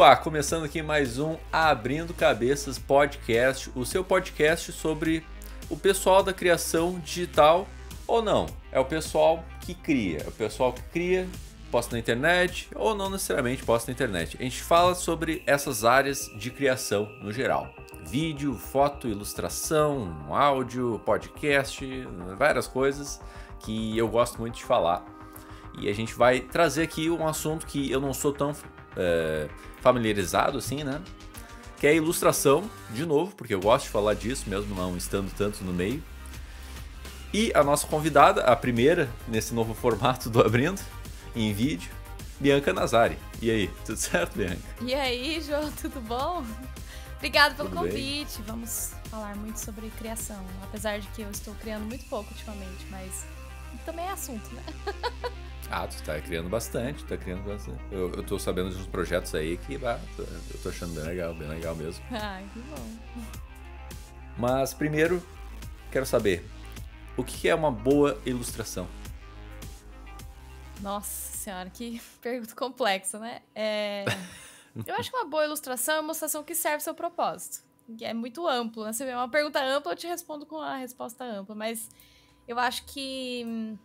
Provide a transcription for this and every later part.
Opa, começando aqui mais um Abrindo Cabeças Podcast, o seu podcast sobre o pessoal da criação digital ou não. É o pessoal que cria, é o pessoal que cria, posta na internet ou não necessariamente posta na internet. A gente fala sobre essas áreas de criação no geral. Vídeo, foto, ilustração, áudio, podcast, várias coisas que eu gosto muito de falar. E a gente vai trazer aqui um assunto que eu não sou tão é, familiarizado, assim, né? Que é a ilustração, de novo, porque eu gosto de falar disso, mesmo não estando tanto no meio. E a nossa convidada, a primeira nesse novo formato do Abrindo, em vídeo, Bianca Nazari. E aí, tudo certo, Bianca? E aí, João, tudo bom? Obrigado pelo tudo convite. Bem? Vamos falar muito sobre criação, apesar de que eu estou criando muito pouco ultimamente, mas também é assunto, né? ah, tu tá criando bastante, tá criando bastante. Eu, eu tô sabendo de uns projetos aí que bah, eu tô achando bem legal, bem legal mesmo. Ai, que bom. Mas primeiro, quero saber, o que é uma boa ilustração? Nossa senhora, que pergunta complexa, né? É... eu acho que uma boa ilustração é uma ilustração que serve seu propósito. É muito amplo, né? Você uma pergunta ampla, eu te respondo com a resposta ampla, mas eu acho que hum,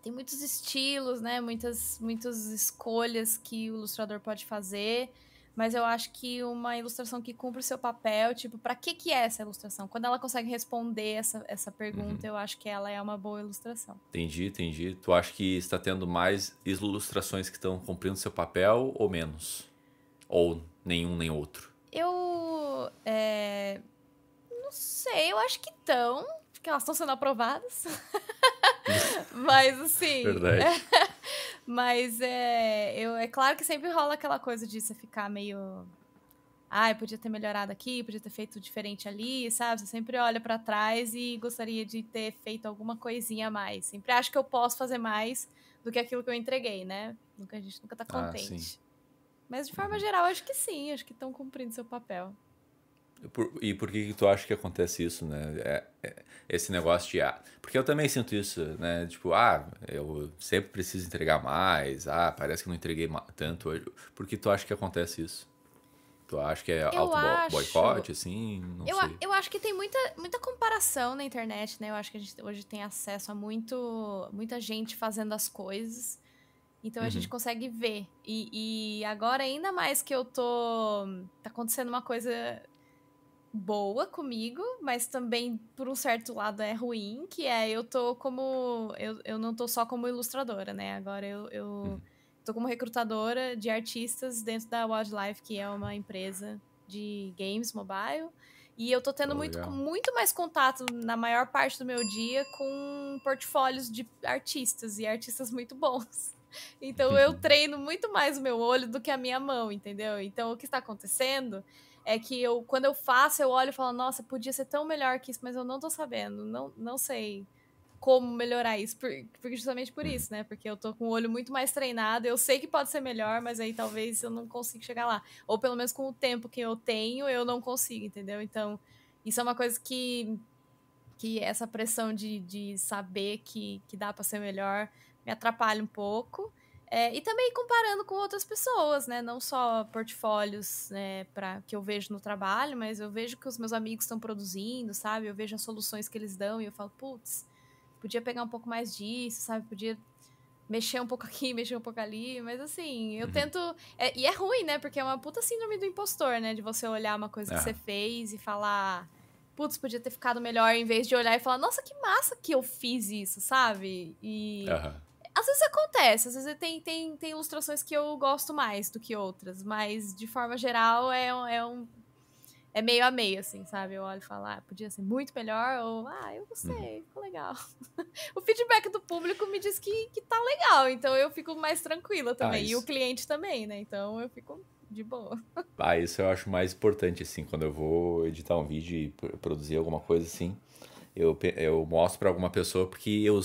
tem muitos estilos, né? Muitas, muitas escolhas que o ilustrador pode fazer. Mas eu acho que uma ilustração que cumpre o seu papel, tipo, para que que é essa ilustração? Quando ela consegue responder essa, essa pergunta, uhum. eu acho que ela é uma boa ilustração. Entendi, entendi. Tu acha que está tendo mais ilustrações que estão cumprindo seu papel ou menos? Ou nenhum nem outro? Eu. É... Não sei, eu acho que estão porque elas estão sendo aprovadas. mas assim. Verdade. mas é, eu, é claro que sempre rola aquela coisa de você ficar meio. Ai, podia ter melhorado aqui, podia ter feito diferente ali, sabe? Você sempre olha para trás e gostaria de ter feito alguma coisinha a mais. Sempre acho que eu posso fazer mais do que aquilo que eu entreguei, né? Nunca, a gente nunca tá ah, contente. Ah, Mas de forma uhum. geral, acho que sim, acho que estão cumprindo seu papel. Por, e por que, que tu acha que acontece isso, né? É, é, esse negócio de ah, porque eu também sinto isso, né? Tipo, ah, eu sempre preciso entregar mais, ah, parece que não entreguei tanto hoje. Por que tu acha que acontece isso? Tu acha que é auto boicote, assim? Não eu, sei. eu acho que tem muita, muita comparação na internet, né? Eu acho que a gente hoje tem acesso a muito, muita gente fazendo as coisas. Então uhum. a gente consegue ver. E, e agora, ainda mais que eu tô. Tá acontecendo uma coisa boa comigo, mas também por um certo lado é ruim, que é eu tô como. Eu, eu não tô só como ilustradora, né? Agora eu, eu uhum. tô como recrutadora de artistas dentro da Wildlife, que é uma empresa de games mobile. E eu tô tendo oh, muito, muito mais contato na maior parte do meu dia com portfólios de artistas e artistas muito bons. Então eu treino muito mais o meu olho do que a minha mão, entendeu? Então o que está acontecendo é que eu, quando eu faço, eu olho e falo, nossa, podia ser tão melhor que isso, mas eu não tô sabendo, não, não sei como melhorar isso, por, porque justamente por isso, né? Porque eu tô com o olho muito mais treinado, eu sei que pode ser melhor, mas aí talvez eu não consiga chegar lá. Ou pelo menos com o tempo que eu tenho, eu não consigo, entendeu? Então, isso é uma coisa que que essa pressão de, de saber que, que dá para ser melhor me atrapalha um pouco. É, e também comparando com outras pessoas, né? Não só portfólios né, pra, que eu vejo no trabalho, mas eu vejo que os meus amigos estão produzindo, sabe? Eu vejo as soluções que eles dão e eu falo, putz, podia pegar um pouco mais disso, sabe? Podia mexer um pouco aqui, mexer um pouco ali, mas assim, eu uhum. tento. É, e é ruim, né? Porque é uma puta síndrome do impostor, né? De você olhar uma coisa que é. você fez e falar. Putz, podia ter ficado melhor em vez de olhar e falar, nossa, que massa que eu fiz isso, sabe? E. Uhum às vezes acontece, às vezes tem, tem, tem ilustrações que eu gosto mais do que outras, mas de forma geral é, é um. É meio a meio, assim, sabe? Eu olho e falo, ah, podia ser muito melhor, ou ah, eu gostei, uhum. ficou legal. o feedback do público me diz que, que tá legal, então eu fico mais tranquila ah, também. Ah, e o cliente também, né? Então eu fico de boa. Ah, isso eu acho mais importante, assim, quando eu vou editar um vídeo e produzir alguma coisa assim eu, eu mostro para alguma pessoa, porque eu,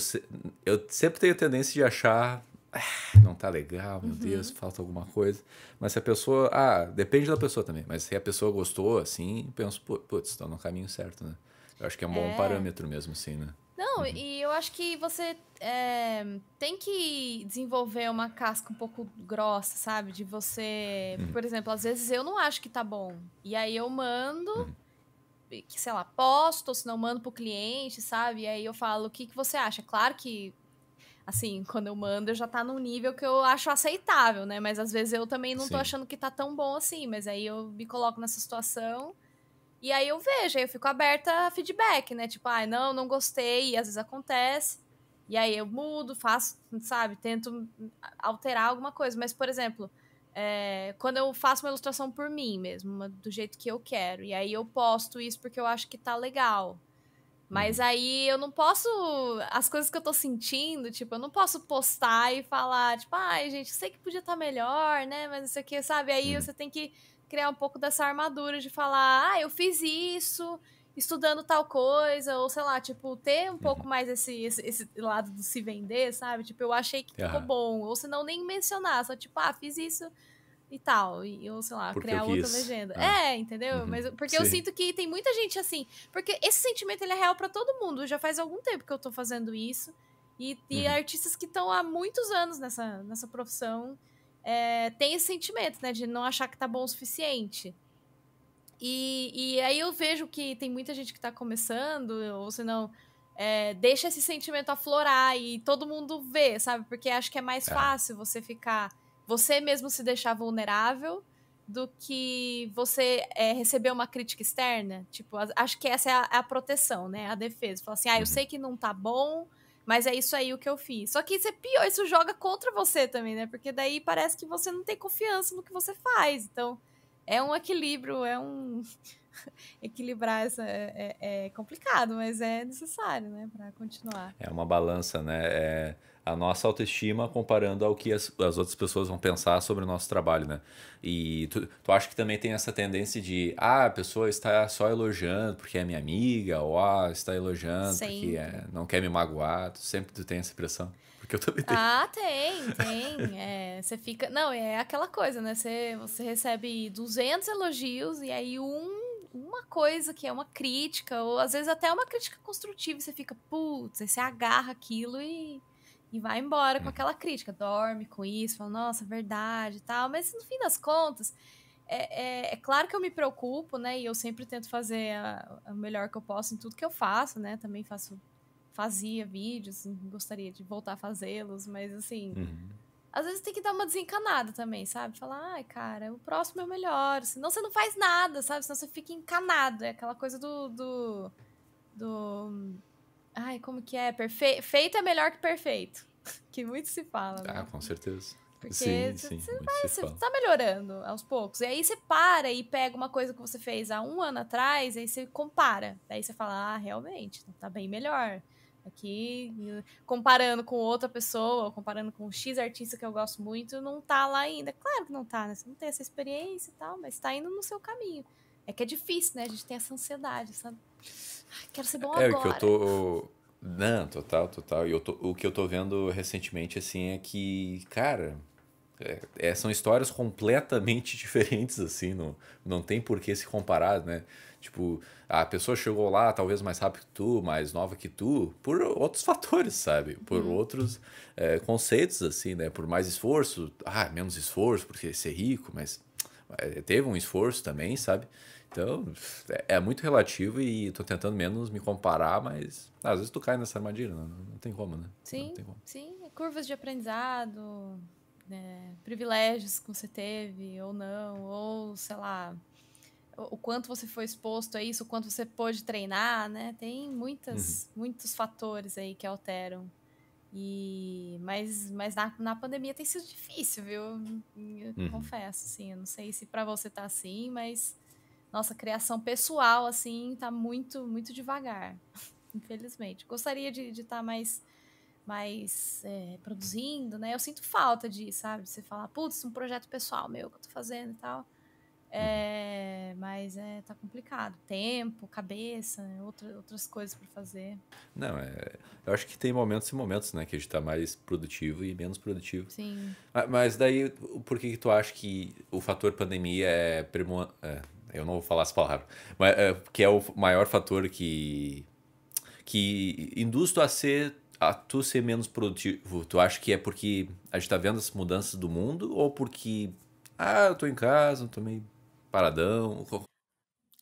eu sempre tenho tendência de achar. Ah, não tá legal, meu uhum. Deus, falta alguma coisa. Mas se a pessoa. Ah, depende da pessoa também. Mas se a pessoa gostou, assim, penso, putz, estão no caminho certo, né? Eu acho que é um bom é. parâmetro mesmo, assim, né? Não, uhum. e eu acho que você é, tem que desenvolver uma casca um pouco grossa, sabe? De você. Uhum. Por exemplo, às vezes eu não acho que tá bom. E aí eu mando. Uhum que, sei lá, posto, ou se não mando pro cliente, sabe? E aí eu falo, o que, que você acha? Claro que, assim, quando eu mando, eu já tá num nível que eu acho aceitável, né? Mas às vezes eu também não Sim. tô achando que tá tão bom assim, mas aí eu me coloco nessa situação e aí eu vejo, aí eu fico aberta a feedback, né? Tipo, ai, ah, não, não gostei, e às vezes acontece. E aí eu mudo, faço, sabe, tento alterar alguma coisa. Mas, por exemplo, é, quando eu faço uma ilustração por mim mesmo, do jeito que eu quero. E aí eu posto isso porque eu acho que tá legal. Mas uhum. aí eu não posso. As coisas que eu tô sentindo, tipo, eu não posso postar e falar, tipo, ai, ah, gente, sei que podia estar tá melhor, né? Mas isso aqui, sabe? Aí você tem que criar um pouco dessa armadura de falar, ah, eu fiz isso, estudando tal coisa, ou sei lá, tipo, ter um pouco uhum. mais esse, esse, esse lado do se vender, sabe? Tipo, eu achei que ficou uhum. bom, ou senão nem mencionar, só tipo, ah, fiz isso e tal, e, ou sei lá, porque criar outra legenda. Ah. É, entendeu? Uhum. Mas porque Sim. eu sinto que tem muita gente assim, porque esse sentimento ele é real para todo mundo, já faz algum tempo que eu tô fazendo isso. E, e uhum. artistas que estão há muitos anos nessa, nessa profissão é, têm esse sentimento, né? De não achar que tá bom o suficiente. E, e aí eu vejo que tem muita gente que tá começando, ou se não, é, deixa esse sentimento aflorar e todo mundo vê, sabe? Porque acho que é mais é. fácil você ficar, você mesmo se deixar vulnerável do que você é, receber uma crítica externa. Tipo, acho que essa é a, é a proteção, né? A defesa. Falar assim, ah, eu uhum. sei que não tá bom, mas é isso aí o que eu fiz. Só que isso é pior, isso joga contra você também, né? Porque daí parece que você não tem confiança no que você faz. Então, é um equilíbrio, é um. Equilibrar essa é, é, é, complicado, mas é necessário, né, para continuar. É uma balança, né? É a nossa autoestima comparando ao que as, as, outras pessoas vão pensar sobre o nosso trabalho, né? E tu, tu acha que também tem essa tendência de, ah, a pessoa está só elogiando porque é minha amiga, ou ah, está elogiando sempre. porque é, não quer me magoar, tu, sempre tu tem essa impressão? Porque eu também tenho. Ah, tem, tem. É, você fica. Não, é aquela coisa, né? Você, você recebe 200 elogios e aí um uma coisa que é uma crítica, ou às vezes até uma crítica construtiva, você fica, putz, você agarra aquilo e, e vai embora com é. aquela crítica, dorme com isso, fala, nossa, verdade e tal, mas no fim das contas, é, é, é, claro que eu me preocupo, né, e eu sempre tento fazer o melhor que eu posso em tudo que eu faço, né, também faço fazia vídeos, assim, gostaria de voltar a fazê-los, mas assim. Uhum. Às vezes tem que dar uma desencanada também, sabe? Falar, ai, ah, cara, o próximo é o melhor. Senão você não faz nada, sabe? Senão você fica encanado. É aquela coisa do. do. do... Ai, como que é? Perfe... Feito é melhor que perfeito. que muito se fala, né? Ah, com certeza. Porque sim, você, sim, você, vai, você tá melhorando aos poucos. E aí você para e pega uma coisa que você fez há um ano atrás, aí você compara. Daí você fala, ah, realmente, tá bem melhor. Aqui, comparando com outra pessoa, comparando com X artista que eu gosto muito, não tá lá ainda. Claro que não tá, né? Você não tem essa experiência e tal, mas tá indo no seu caminho. É que é difícil, né? A gente tem essa ansiedade, sabe? Ai, quero ser bom é, agora. É, que eu tô... Não, total, total. E o que eu tô vendo recentemente, assim, é que, cara... É, é são histórias completamente diferentes, assim, não, não tem por que se comparar, né? Tipo, a pessoa chegou lá talvez mais rápido que tu, mais nova que tu, por outros fatores, sabe? Por uhum. outros é, conceitos, assim, né? Por mais esforço, ah, menos esforço, porque ser rico, mas eh, teve um esforço também, sabe? Então, é, é muito relativo e tô tentando menos me comparar, mas às vezes tu cai nessa armadilha, né? não, não tem como, né? Sim, como. sim. Curvas de aprendizado, né? privilégios que você teve ou não, ou sei lá o quanto você foi exposto a isso, o quanto você pôde treinar, né? Tem muitas, uhum. muitos fatores aí que alteram. E, mas mas na, na pandemia tem sido difícil, viu? Eu uhum. confesso, assim, eu não sei se para você tá assim, mas nossa criação pessoal, assim, tá muito, muito devagar, infelizmente. Gostaria de estar tá mais, mais é, produzindo, né? Eu sinto falta de, sabe? Você falar, putz, um projeto pessoal meu que eu tô fazendo e tal. É, mas é, tá complicado. Tempo, cabeça, né, outra, outras coisas para fazer. Não, é, eu acho que tem momentos e momentos, né? Que a gente tá mais produtivo e menos produtivo. Sim. Mas, mas daí, por que, que tu acha que o fator pandemia é, primo, é, Eu não vou falar as palavras. Mas é, que é o maior fator que, que induz tu a ser a tu ser menos produtivo. Tu acha que é porque a gente tá vendo as mudanças do mundo ou porque... Ah, eu tô em casa, não tô meio paradão?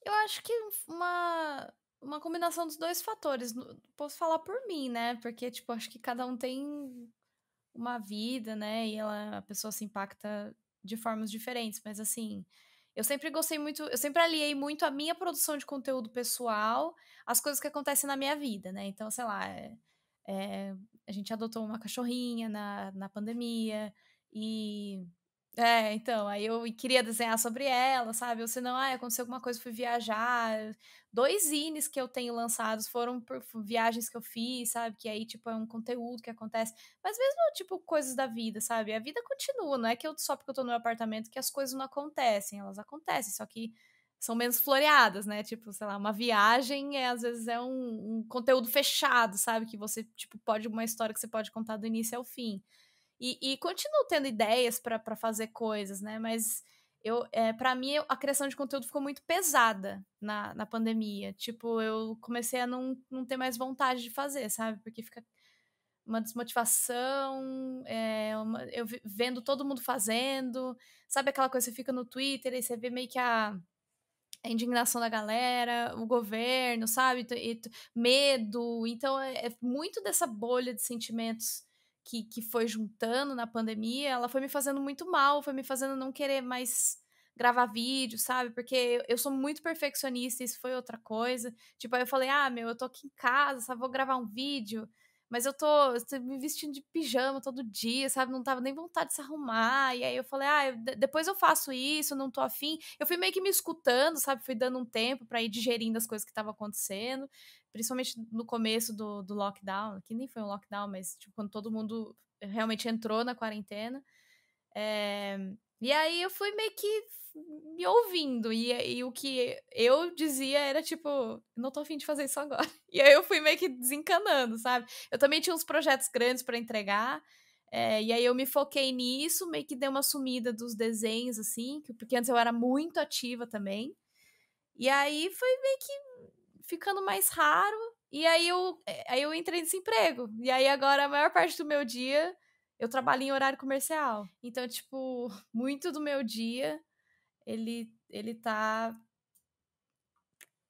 Eu acho que uma, uma combinação dos dois fatores. Posso falar por mim, né? Porque, tipo, acho que cada um tem uma vida, né? E ela, a pessoa se impacta de formas diferentes. Mas, assim, eu sempre gostei muito, eu sempre aliei muito a minha produção de conteúdo pessoal às coisas que acontecem na minha vida, né? Então, sei lá, é, é, a gente adotou uma cachorrinha na, na pandemia e é, então, aí eu queria desenhar sobre ela, sabe? Ou senão, ah, aconteceu alguma coisa, fui viajar. Dois ines que eu tenho lançados foram por viagens que eu fiz, sabe? Que aí, tipo, é um conteúdo que acontece. Mas mesmo, tipo, coisas da vida, sabe? A vida continua, não é que eu, só porque eu tô no meu apartamento que as coisas não acontecem. Elas acontecem, só que são menos floreadas, né? Tipo, sei lá, uma viagem é, às vezes é um, um conteúdo fechado, sabe? Que você, tipo, pode, uma história que você pode contar do início ao fim. E, e continuo tendo ideias para fazer coisas, né? Mas eu, é, eh, para mim, a criação de conteúdo ficou muito pesada na, na pandemia. Tipo, eu comecei a não, não ter mais vontade de fazer, sabe? Porque fica uma desmotivação, é, uma, eu vendo todo mundo fazendo, sabe aquela coisa, você fica no Twitter e você vê meio que a, a indignação da galera, o governo, sabe? E, e, medo. Então, é, é muito dessa bolha de sentimentos que, que foi juntando na pandemia, ela foi me fazendo muito mal, foi me fazendo não querer mais gravar vídeo, sabe? Porque eu sou muito perfeccionista, isso foi outra coisa. Tipo, aí eu falei, ah, meu, eu tô aqui em casa, só vou gravar um vídeo mas eu tô, tô me vestindo de pijama todo dia, sabe? Não tava nem vontade de se arrumar. E aí eu falei, ah, eu, depois eu faço isso, não tô afim. Eu fui meio que me escutando, sabe? Fui dando um tempo para ir digerindo as coisas que estavam acontecendo, principalmente no começo do, do lockdown, que nem foi um lockdown, mas tipo, quando todo mundo realmente entrou na quarentena. É, e aí eu fui meio que me ouvindo. E, e o que eu dizia era tipo, não tô afim de fazer isso agora. E aí eu fui meio que desencanando, sabe? Eu também tinha uns projetos grandes para entregar. É, e aí eu me foquei nisso, meio que dei uma sumida dos desenhos, assim, porque antes eu era muito ativa também. E aí foi meio que ficando mais raro. E aí eu, eh, aí eu entrei nesse emprego. E aí agora a maior parte do meu dia eu trabalho em horário comercial. Então, tipo, muito do meu dia ele ele tá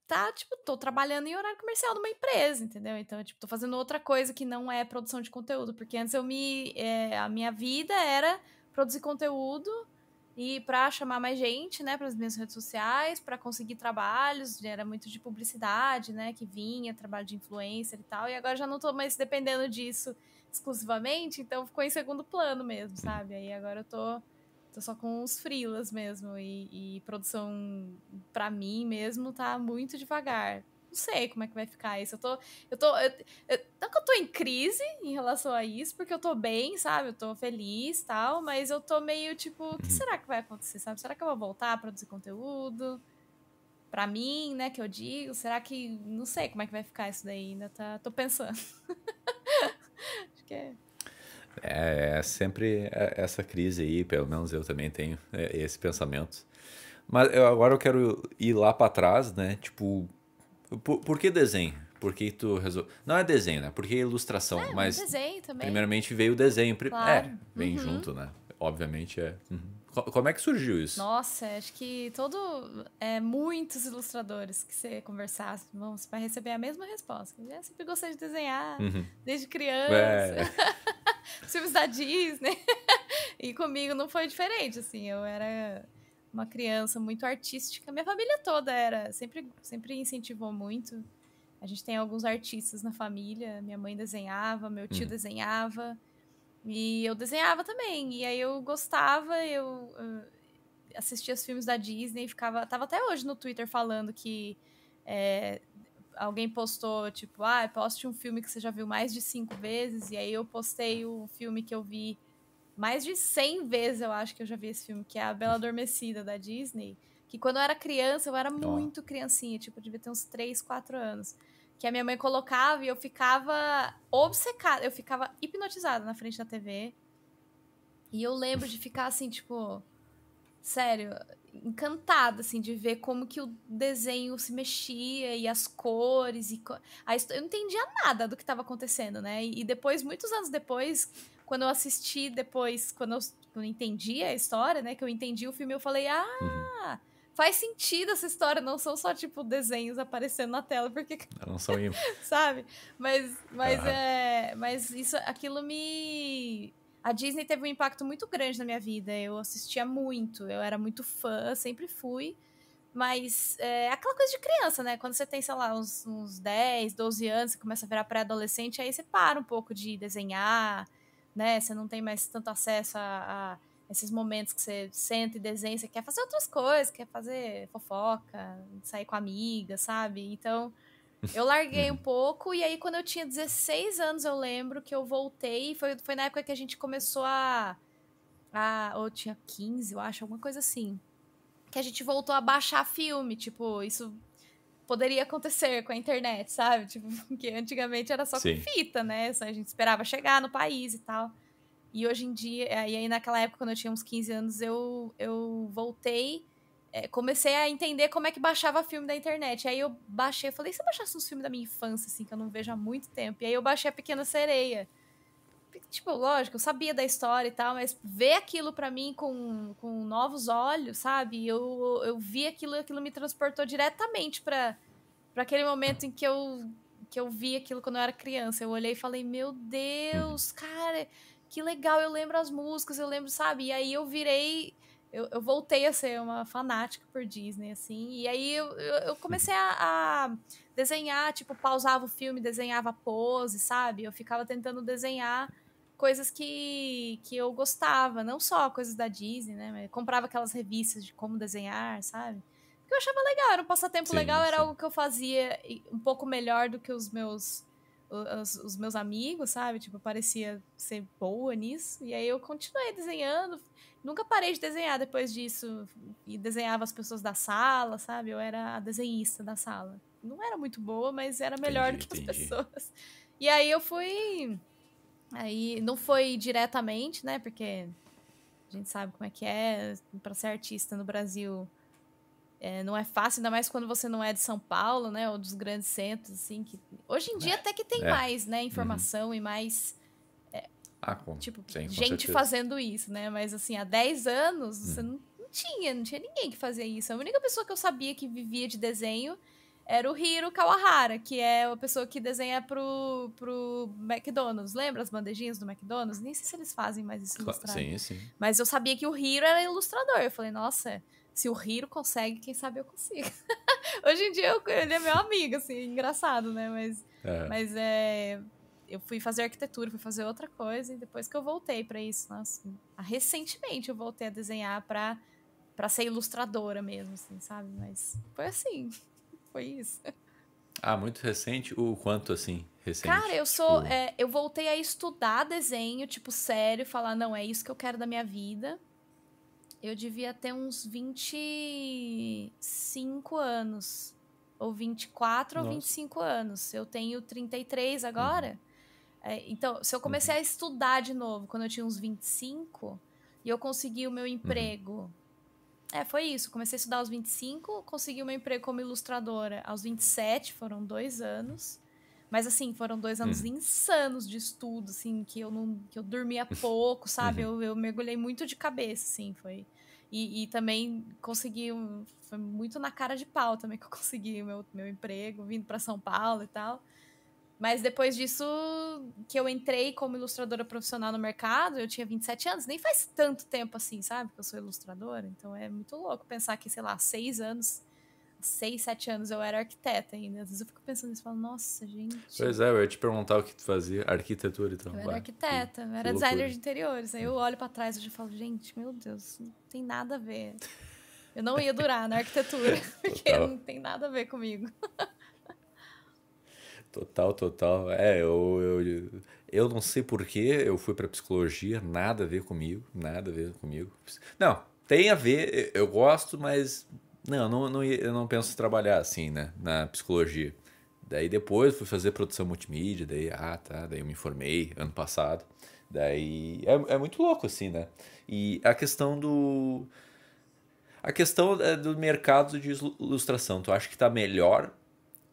tá tipo, tô trabalhando em horário comercial numa empresa, entendeu? Então, eu, tipo, tô fazendo outra coisa que não é produção de conteúdo, porque antes eu me é, a minha vida era produzir conteúdo e para chamar mais gente, né, para as minhas redes sociais, para conseguir trabalhos, era muito de publicidade, né, que vinha, trabalho de influencer e tal, e agora já não tô mais dependendo disso exclusivamente, então ficou em segundo plano mesmo, sabe? Aí agora eu tô, tô só com os frilas mesmo e, e produção para mim mesmo tá muito devagar. Não sei como é que vai ficar isso. Eu tô. Eu tô. Eu, eu, não que eu tô em crise em relação a isso, porque eu tô bem, sabe? Eu tô feliz tal, mas eu tô meio tipo, o que uhum. será que vai acontecer, sabe? Será que eu vou voltar a produzir conteúdo? para mim, né, que eu digo, será que não sei como é que vai ficar isso daí, ainda tá, tô pensando. porque é, é. É, sempre é, essa crise aí, pelo menos eu também tenho é, esse pensamento. Mas eu, agora eu quero ir lá para trás, né? Tipo, por, por que desenho? Por que tu resolveu. Não é desenho, né? Porque é ilustração. É, mas. Desenho também. Primeiramente veio o desenho. Claro. É, vem uhum. junto, né? Obviamente é. Uhum. Como é que surgiu isso? Nossa, acho que todo. É, muitos ilustradores que você conversasse vamos, vai receber a mesma resposta. Eu sempre gostei de desenhar, uhum. desde é. criança. É. filmes da Disney. e comigo não foi diferente, assim. Eu era uma criança muito artística. Minha família toda era. Sempre, sempre incentivou muito. A gente tem alguns artistas na família. Minha mãe desenhava, meu tio uhum. desenhava. E eu desenhava também. E aí eu gostava, eu uh, assistia os filmes da Disney, ficava. Tava até hoje no Twitter falando que é, alguém postou, tipo, ah, poste um filme que você já viu mais de cinco vezes. E aí eu postei o filme que eu vi mais de cem vezes, eu acho que eu já vi esse filme, que é A Bela Adormecida da Disney. Que quando eu era criança, eu era muito criancinha, tipo, eu devia ter uns 3, 4 anos que a minha mãe colocava e eu ficava obcecada, eu ficava hipnotizada na frente da TV. E eu lembro de ficar assim, tipo, sério, encantada assim de ver como que o desenho se mexia e as cores e a eu não entendia nada do que estava acontecendo, né? E depois muitos anos depois, quando eu assisti depois, quando eu, quando eu entendi a história, né, que eu entendi o filme, eu falei: "Ah, uhum faz sentido essa história, não são só, tipo, desenhos aparecendo na tela, porque... Não são isso. sabe? Mas, mas, é, mas isso, aquilo me... A Disney teve um impacto muito grande na minha vida, eu assistia muito, eu era muito fã, sempre fui, mas é aquela coisa de criança, né? Quando você tem, sei lá, uns, uns 10, 12 anos, você começa a virar pré-adolescente, aí você para um pouco de desenhar, né? Você não tem mais tanto acesso a, a esses momentos que você senta e desenha, você quer fazer outras coisas, quer fazer fofoca, sair com amiga, sabe? Então, eu larguei é. um pouco e aí quando eu tinha 16 anos, eu lembro que eu voltei, foi, foi na época que a gente começou a, a ou tinha 15, eu acho, alguma coisa assim, que a gente voltou a baixar filme, tipo, isso poderia acontecer com a internet, sabe? Tipo, porque antigamente era só Sim. com fita, né? Só a gente esperava chegar no país e tal. E hoje em dia, é, e aí naquela época, quando eu tinha uns 15 anos, eu, eu voltei, é, comecei a entender como é que baixava filme da internet. E aí eu baixei, eu falei, e se eu baixasse uns filmes da minha infância, assim, que eu não vejo há muito tempo? E aí eu baixei a Pequena Sereia. Tipo, lógico, eu sabia da história e tal, mas ver aquilo para mim com, com novos olhos, sabe? Eu, eu vi aquilo, aquilo me transportou diretamente para aquele momento em que eu que eu vi aquilo quando eu era criança. Eu olhei e falei, meu uhum. Deus, cara, que legal, eu lembro as músicas, eu lembro, sabe? E aí eu virei. Eu, eu voltei a ser uma fanática por Disney, assim. E aí eu, eu comecei a, a, desenhar, tipo, pausava o filme, desenhava pose, sabe? Eu ficava tentando desenhar coisas que, que eu gostava, não só coisas da Disney, né? comprava aquelas revistas de como desenhar, sabe? que eu achava legal, era um passatempo sim, legal, era algo que eu fazia um pouco melhor do que os meus os, os, meus amigos, sabe? Tipo, eu parecia ser boa nisso. E aí eu continuei desenhando. Nunca parei de desenhar depois disso. E desenhava as pessoas da sala, sabe? Eu era a desenhista da sala. Não era muito boa, mas era melhor entendi, do que as pessoas. E aí eu fui. Aí não foi diretamente, né? Porque a gente sabe como é que é. para ser artista no Brasil, é, não é fácil, ainda mais quando você não é de São Paulo, né? Ou dos grandes centros, assim. Que... hoje em dia é. até que tem é. mais, né? Uhum. Informação uhum. e mais... É, ah, com... Tipo, Sim, gente certeza. fazendo isso, né? Mas assim, há 10 anos, você hum. não, não, tinha, não tinha ninguém que fazia isso. A única pessoa que eu sabia que vivia de desenho era o Hiro Kawahara, que é uma pessoa que desenha pro, pro McDonald's. Lembra as bandejinhas do McDonald's? Nem sei se eles fazem mais isso ilustrado. Sim, sim. Mas eu sabia que o Hiro era ilustrador. Eu falei, nossa, se o Hiro consegue, quem sabe eu consigo. Hoje em dia eu, ele é meu amigo, assim, engraçado, né? Mas é. mas é. Eu fui fazer arquitetura, fui fazer outra coisa, e depois que eu voltei para isso, nossa, ah, recentemente eu voltei a desenhar pra, pra ser ilustradora mesmo, assim, sabe? Mas foi assim, foi isso. Ah, muito recente? O quanto assim? Recente? Cara, eu sou. Tipo... É, eu voltei a estudar desenho, tipo, sério, falar, não, é isso que eu quero da minha vida eu devia ter uns 25 anos. Ou 24 Nossa. ou 25 anos. Eu tenho 33 uhum. agora. Uhum. É, então, se eu comecei uhum. a estudar de novo quando eu tinha uns 25 e eu consegui o meu uhum. emprego. Uhum. É, foi isso. Comecei a estudar aos 25, consegui o meu emprego como ilustradora aos 27, foram dois anos. Mas assim, foram dois anos uhum. insanos de estudo, assim, que eu não que eu dormia pouco, sabe? Uhum. Eu, eu mergulhei muito de cabeça, assim, foi. E, e, também consegui, foi muito na cara de pau também que eu consegui o meu, meu emprego, vindo para São Paulo e tal. Mas depois disso, que eu entrei como ilustradora profissional no mercado, eu tinha 27 anos, nem faz tanto tempo assim, sabe? Que eu sou ilustradora, então é muito louco pensar que, sei lá, seis anos 6, 7 anos eu era arquiteta ainda. Às vezes eu fico pensando nisso e falo, nossa, gente. Pois é, eu ia te perguntar o que tu fazia, arquitetura e então. Eu era arquiteta, que, eu era designer loucura. de interiores. Aí é. eu olho para trás e falo, gente, meu Deus, não tem nada a ver. Eu não ia durar na arquitetura, porque total. não tem nada a ver comigo. total, total. É, eu, eu, eu não sei porquê, eu fui para psicologia, nada a ver comigo, nada a ver comigo. Não, tem a ver, eu gosto, mas não, não, não, eu não penso em trabalhar assim, né? Na psicologia. Daí depois fui fazer produção multimídia, daí, ah, tá, daí eu me informei ano passado. Daí é, é muito louco, assim, né? E a questão do. A questão é, do mercado de ilustração, tu acha que tá melhor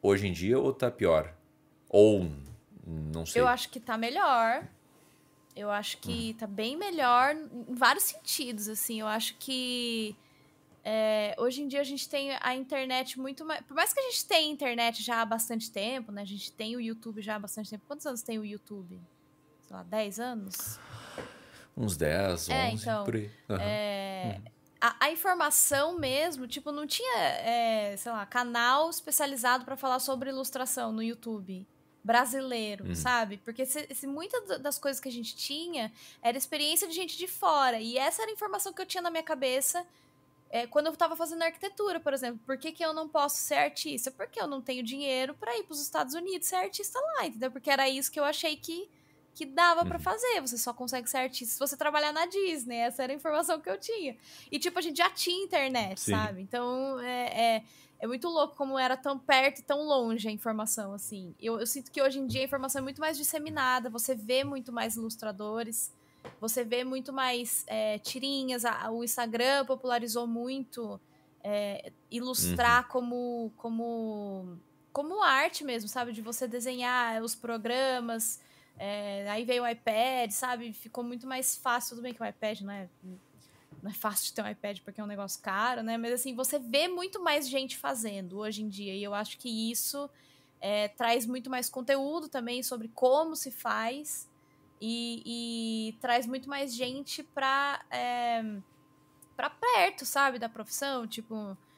hoje em dia ou tá pior? Ou não sei. Eu acho que tá melhor. Eu acho que hum. tá bem melhor em vários sentidos, assim. Eu acho que é, hoje em dia a gente tem a internet muito mais. Por mais que a gente tenha internet já há bastante tempo, né? A gente tem o YouTube já há bastante tempo. Quantos anos tem o YouTube? Sei lá, 10 anos? Uns 10, é, 11, então, por aí. É, uhum. É, A, a, informação mesmo, tipo, não tinha, é, sei lá, canal especializado para falar sobre ilustração no YouTube brasileiro, hum. sabe? Porque se, se muitas das coisas que a gente tinha era experiência de gente de fora. E essa era a informação que eu tinha na minha cabeça é, quando eu estava fazendo arquitetura, por exemplo, por que, que eu não posso ser artista? Porque eu não tenho dinheiro para ir para os Estados Unidos ser artista lá, entendeu? Porque era isso que eu achei que, que dava para uhum. fazer. Você só consegue ser artista se você trabalhar na Disney. Essa era a informação que eu tinha. E, tipo, a gente já tinha internet, Sim. sabe? Então, é, é, é, muito louco como era tão perto e tão longe a informação, assim. Eu, eu sinto que hoje em dia a informação é muito mais disseminada, você vê muito mais ilustradores. Você vê muito mais é, tirinhas, a, o Instagram popularizou muito é, ilustrar uhum. como, como, como arte mesmo, sabe? De você desenhar os programas. É, aí veio o iPad, sabe? Ficou muito mais fácil. Tudo bem que o iPad não é, não é fácil de ter um iPad porque é um negócio caro, né? Mas assim, você vê muito mais gente fazendo hoje em dia. E eu acho que isso é, traz muito mais conteúdo também sobre como se faz e, e traz muito mais gente pra, é, pra perto, sabe, da profissão. Tipo,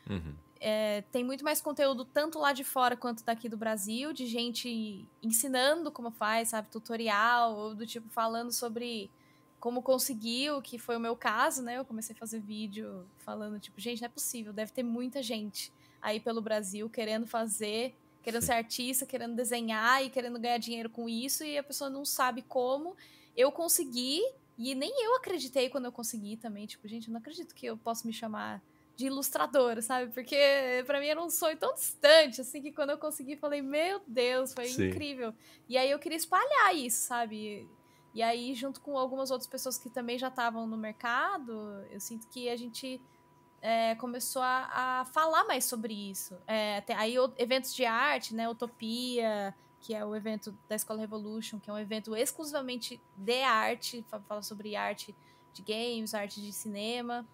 uhum. é, tem muito mais conteúdo tanto lá de fora quanto daqui do Brasil, de gente ensinando como faz, sabe, tutorial, ou do tipo falando sobre como conseguiu, que foi o meu caso, né? Eu comecei a fazer vídeo falando, tipo, gente, não é possível, deve ter muita gente aí pelo Brasil querendo fazer querendo Sim. ser artista, querendo desenhar e querendo ganhar dinheiro com isso, e a pessoa não sabe como. Eu consegui, e nem eu acreditei quando eu consegui também. Tipo, gente, eu não acredito que eu posso me chamar de ilustradora, sabe? Porque para mim era um sonho tão distante, assim, que quando eu consegui, falei, meu Deus, foi Sim. incrível. E aí eu queria espalhar isso, sabe? E aí, junto com algumas outras pessoas que também já estavam no mercado, eu sinto que a gente é, começou a, a, falar mais sobre isso. É, tem, aí o, eventos de arte, né? Utopia, que é o evento da Escola Revolution, que é um evento exclusivamente de arte, fala sobre arte de games, arte de cinema.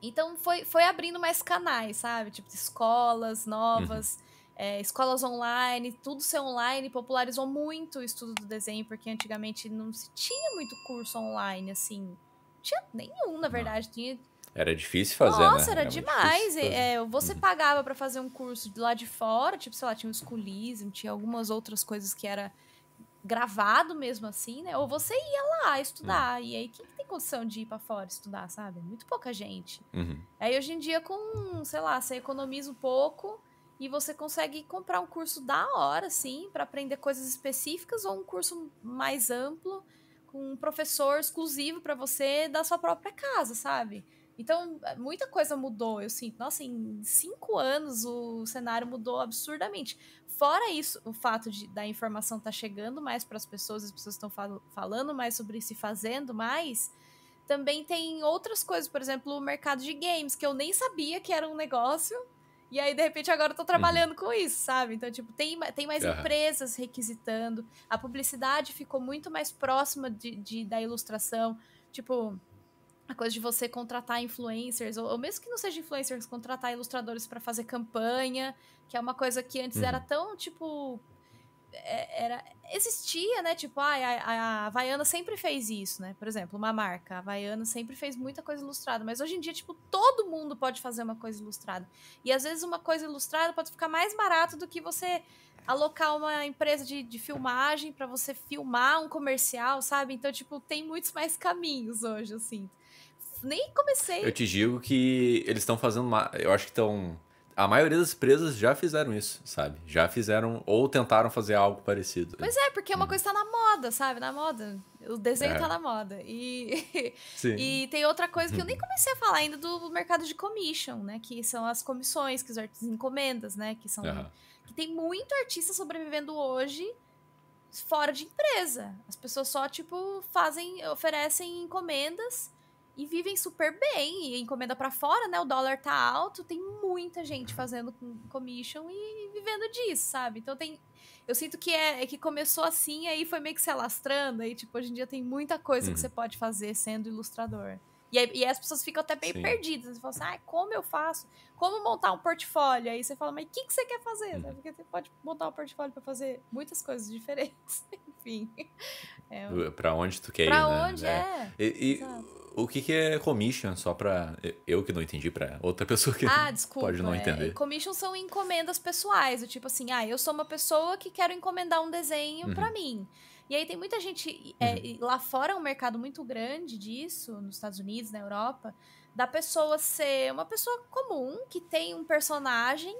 Então foi, foi abrindo mais canais, sabe? Tipo, escolas novas, uhum. é, escolas online, tudo ser online popularizou muito o estudo do desenho, porque antigamente não se tinha muito curso online, assim. tinha nenhum, na verdade. Tinha era difícil fazer, né? Nossa, né? era, era demais. É, você uhum. pagava para fazer um curso de lá de fora, tipo, sei lá, tinha um schoolism, tinha algumas outras coisas que era gravado mesmo assim, né? Ou você ia lá estudar. Uhum. E aí, quem que tem condição de ir para fora estudar, sabe? Muito pouca gente. Uhum. Aí, hoje em dia, com, sei lá, você economiza um pouco e você consegue comprar um curso da hora, assim, para aprender coisas específicas ou um curso mais amplo com um professor exclusivo para você da sua própria casa, sabe? Então, eh, muita coisa mudou, eu sinto. Nossa, em cinco anos o cenário mudou absurdamente. Fora isso, o fato de, da informação estar tá chegando mais para as pessoas, as pessoas estão fal falando mais sobre se fazendo mais. Também tem outras coisas, por exemplo, o mercado de games, que eu nem sabia que era um negócio. E aí, de repente, agora eu tô trabalhando uhum. com isso, sabe? Então, tipo, tem, tem mais uhum. empresas requisitando. A publicidade ficou muito mais próxima de, de da ilustração. Tipo, a coisa de você contratar influencers, ou, ou, mesmo que não seja influencers, contratar ilustradores para fazer campanha, que é uma coisa que antes era uhum. tão, tipo. É, era, existia, né? Tipo, ah, a, a Havaiana sempre fez isso, né? Por exemplo, uma marca. A Havaiana sempre fez muita coisa ilustrada. Mas hoje em dia, tipo, todo mundo pode fazer uma coisa ilustrada. E às vezes uma coisa ilustrada pode ficar mais barato do que você alocar uma empresa de, de filmagem para você filmar um comercial, sabe? Então, tipo, tem muitos mais caminhos hoje, assim nem comecei. Eu te digo que eles estão fazendo uma. Eu acho que estão. A maioria das empresas já fizeram isso, sabe? Já fizeram ou tentaram fazer algo parecido. Pois é, porque é uma hum. coisa tá na moda, sabe? Na moda. O desenho é. tá na moda. E... Sim. e tem outra coisa que eu nem uhum. comecei a falar ainda do mercado de commission, né? Que são as comissões, que os artistas encomendas, né? Que são. Uhum. Que tem muito artista sobrevivendo hoje fora de empresa. As pessoas só, tipo, fazem, oferecem encomendas e vivem super bem e encomenda para fora, né? O dólar tá alto, tem muita gente fazendo commission e vivendo disso, sabe? Então tem eu sinto que é, é que começou assim, aí foi meio que se alastrando, aí tipo, hoje em dia tem muita coisa uhum. que você pode fazer sendo ilustrador. E aí, e as pessoas ficam até bem Sim. perdidas. Você né? fala assim, ah, como eu faço? Como montar um portfólio? Aí você fala, mas o que, que você quer fazer? Uhum. Porque você pode montar um portfólio para fazer muitas coisas diferentes. Enfim. É, para onde tu quer pra ir, Para né? onde, né? é. é. E, e o que, que é commission? Só para eu que não entendi, para outra pessoa que ah, desculpa, pode não é. entender. Commission são encomendas pessoais, tipo assim, ah, eu sou uma pessoa que quero encomendar um desenho uhum. para mim. E aí tem muita gente. É, uhum. Lá fora é um mercado muito grande disso, nos Estados Unidos, na Europa, da pessoa ser uma pessoa comum que tem um personagem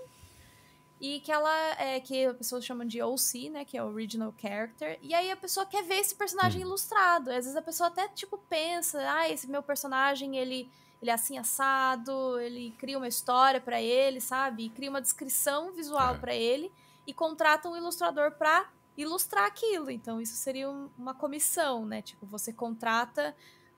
e que ela é que as pessoas chamam de OC, né, que é original character. E aí a pessoa quer ver esse personagem uhum. ilustrado. Às vezes a pessoa até tipo pensa, ah, esse meu personagem ele ele é assim assado, ele cria uma história para ele, sabe? E cria uma descrição visual é. para ele e contrata um ilustrador para ilustrar aquilo. Então, isso seria um, uma comissão, né? Tipo, você contrata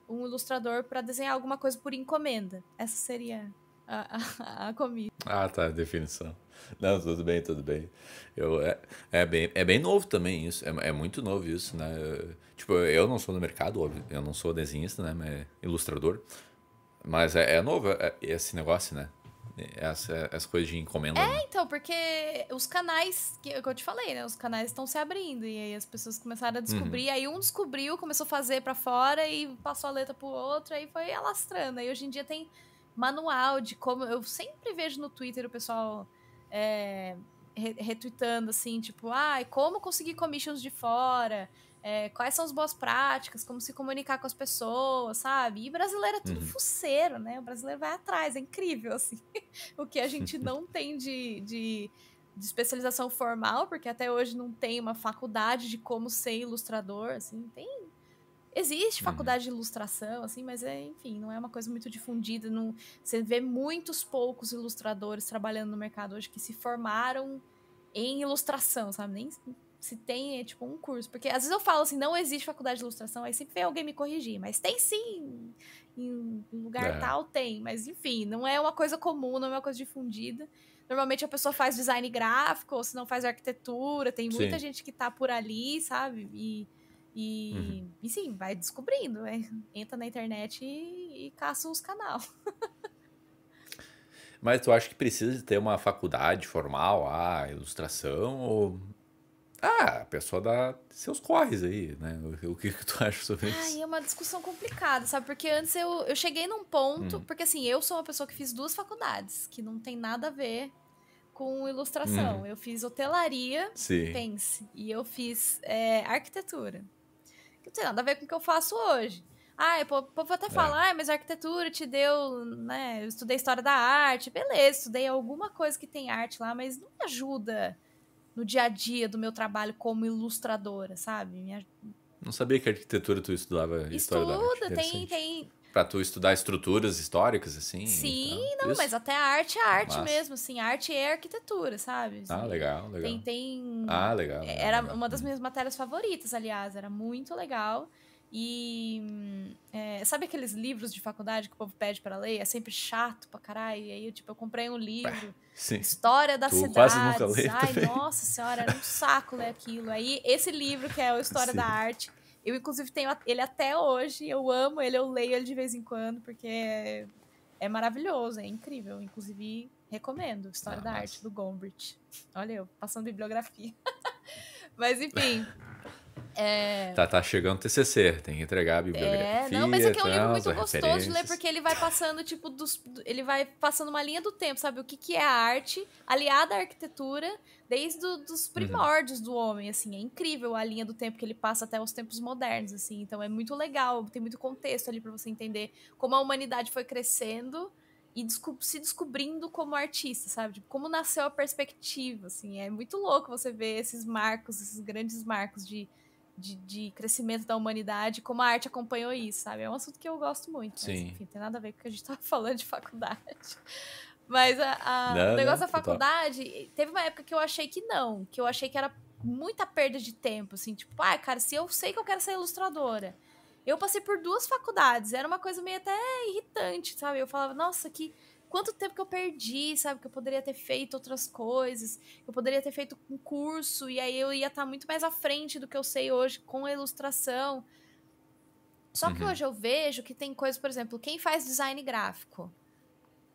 um ilustrador para desenhar alguma coisa por encomenda. Essa seria a, a, a comida. Ah, tá, definição. Não, tudo bem, tudo bem. Eu, é, é, bem é bem novo também isso, é, é muito novo isso, né? Eu, tipo, eu não sou do mercado, óbvio, eu não sou desenhista, né? Mas ilustrador. Mas é, é novo é, é esse negócio, né? Essa, as coisas de encomenda. É, né? então, porque os canais, que, que, eu te falei, né? Os canais estão se abrindo. E aí as pessoas começaram a uhum. descobrir. Uhum. Aí um descobriu, começou a fazer para fora e passou a letra pro outro. Aí foi alastrando. Aí hoje em dia tem manual de como. Eu sempre vejo no Twitter o pessoal. É, retweetando assim, tipo, ai, ah, como conseguir commissions de fora? É, quais são as boas práticas, como se comunicar com as pessoas, sabe? E brasileiro é tudo uhum. fuceiro, né? O brasileiro vai atrás, é incrível, assim. o que a gente não tem de, de, de, especialização formal, porque até hoje não tem uma faculdade de como ser ilustrador, assim, tem... Existe uhum. faculdade uhum. de ilustração, assim, mas é, enfim, não é uma coisa muito difundida. Não, você vê muitos poucos ilustradores trabalhando no mercado hoje que se formaram em ilustração, sabe? Nem, se tem, é, tipo, um curso. Porque às vezes eu falo assim, não existe faculdade de ilustração, aí sempre vem alguém me corrigir. Mas tem sim, em lugar é. tal tem. Mas enfim, não é uma coisa comum, não é uma coisa difundida. Normalmente a pessoa faz design gráfico, ou se não faz arquitetura, tem muita sim. gente que tá por ali, sabe? E, e, uhum. e sim, vai descobrindo, né? entra na internet e, e caça os canal. Mas tu acha que precisa de ter uma faculdade formal, a ah, ilustração, ou ah, a pessoa dá seus corres aí, né? O, que, que tu acha sobre isso? Ai, é uma discussão complicada, sabe? Porque antes eu, eu cheguei num ponto, hum. porque assim, eu sou uma pessoa que fiz duas faculdades, que não tem nada a ver com ilustração. Hum. Eu fiz hotelaria, Sim. pense, e eu fiz é, arquitetura. Que não tem nada a ver com o que eu faço hoje. Ah, o povo até é. fala, é. ah, mas a arquitetura te deu, né? Eu estudei história da arte, beleza, estudei alguma coisa que tem arte lá, mas não me ajuda no dia a dia do meu trabalho como ilustradora, sabe? Minha... Não sabia que arquitetura tu estudava Estuda, história da arte. tem, tem, Pra tu estudar estruturas históricas, assim? Sim, não, Isso. mas até a arte é arte Massa. mesmo, assim. Arte é arquitetura, sabe? Ah, assim, ah, legal, legal. Tem, tem... Ah, legal. legal era legal. uma das uhum. minhas matérias favoritas, aliás. Era muito legal. E é, sabe aqueles livros de faculdade que o povo pede para ler? É sempre chato pra caralho. E aí, tipo, eu comprei um livro, Sim. História da tu Cidade. Quase nunca lê Ai, também. nossa senhora, era um saco ler aquilo. Aí, esse livro, que é o História Sim. da Arte, eu inclusive tenho ele até hoje. Eu amo ele, eu leio ele de vez em quando, porque é, é maravilhoso, é incrível. Inclusive, recomendo História ah, da nossa. Arte do Gombrich. Olha eu, passando bibliografia. Mas enfim. É... Tá, tá chegando o TCC, tem que entregar a bibliografia. É, não, mas é que é um livro muito gostoso de ler porque ele vai passando tipo dos, ele vai passando uma linha do tempo, sabe? O que que é a arte aliada à arquitetura desde do, dos uhum. primórdios uhum. do homem, assim, é incrível a linha do tempo que ele passa até os tempos modernos, assim. Então é muito legal, tem muito contexto ali para você entender como a humanidade foi crescendo e se descobrindo como artista, sabe? Tipo, como nasceu a perspectiva, assim. É muito louco você ver esses marcos, esses grandes marcos de de, de, crescimento da humanidade, como a arte acompanhou isso, sabe? É um assunto que eu gosto muito. Sim. Mas, enfim, tem nada a ver com o que a gente está falando de faculdade. Mas a, a, não, o negócio não, da faculdade, tá. teve uma época que eu achei que não, que eu achei que era muita perda de tempo, assim, tipo, ah, cara, se eu sei que eu quero ser ilustradora, eu passei por duas faculdades, era uma coisa meio até irritante, sabe? Eu falava, nossa, que quanto tempo que eu perdi, sabe? Que eu poderia ter feito outras coisas, eu poderia ter feito um curso, e aí eu ia estar tá muito mais à frente do que eu sei hoje com a ilustração. Só que uhum. hoje eu vejo que tem coisas, por exemplo, quem faz design gráfico.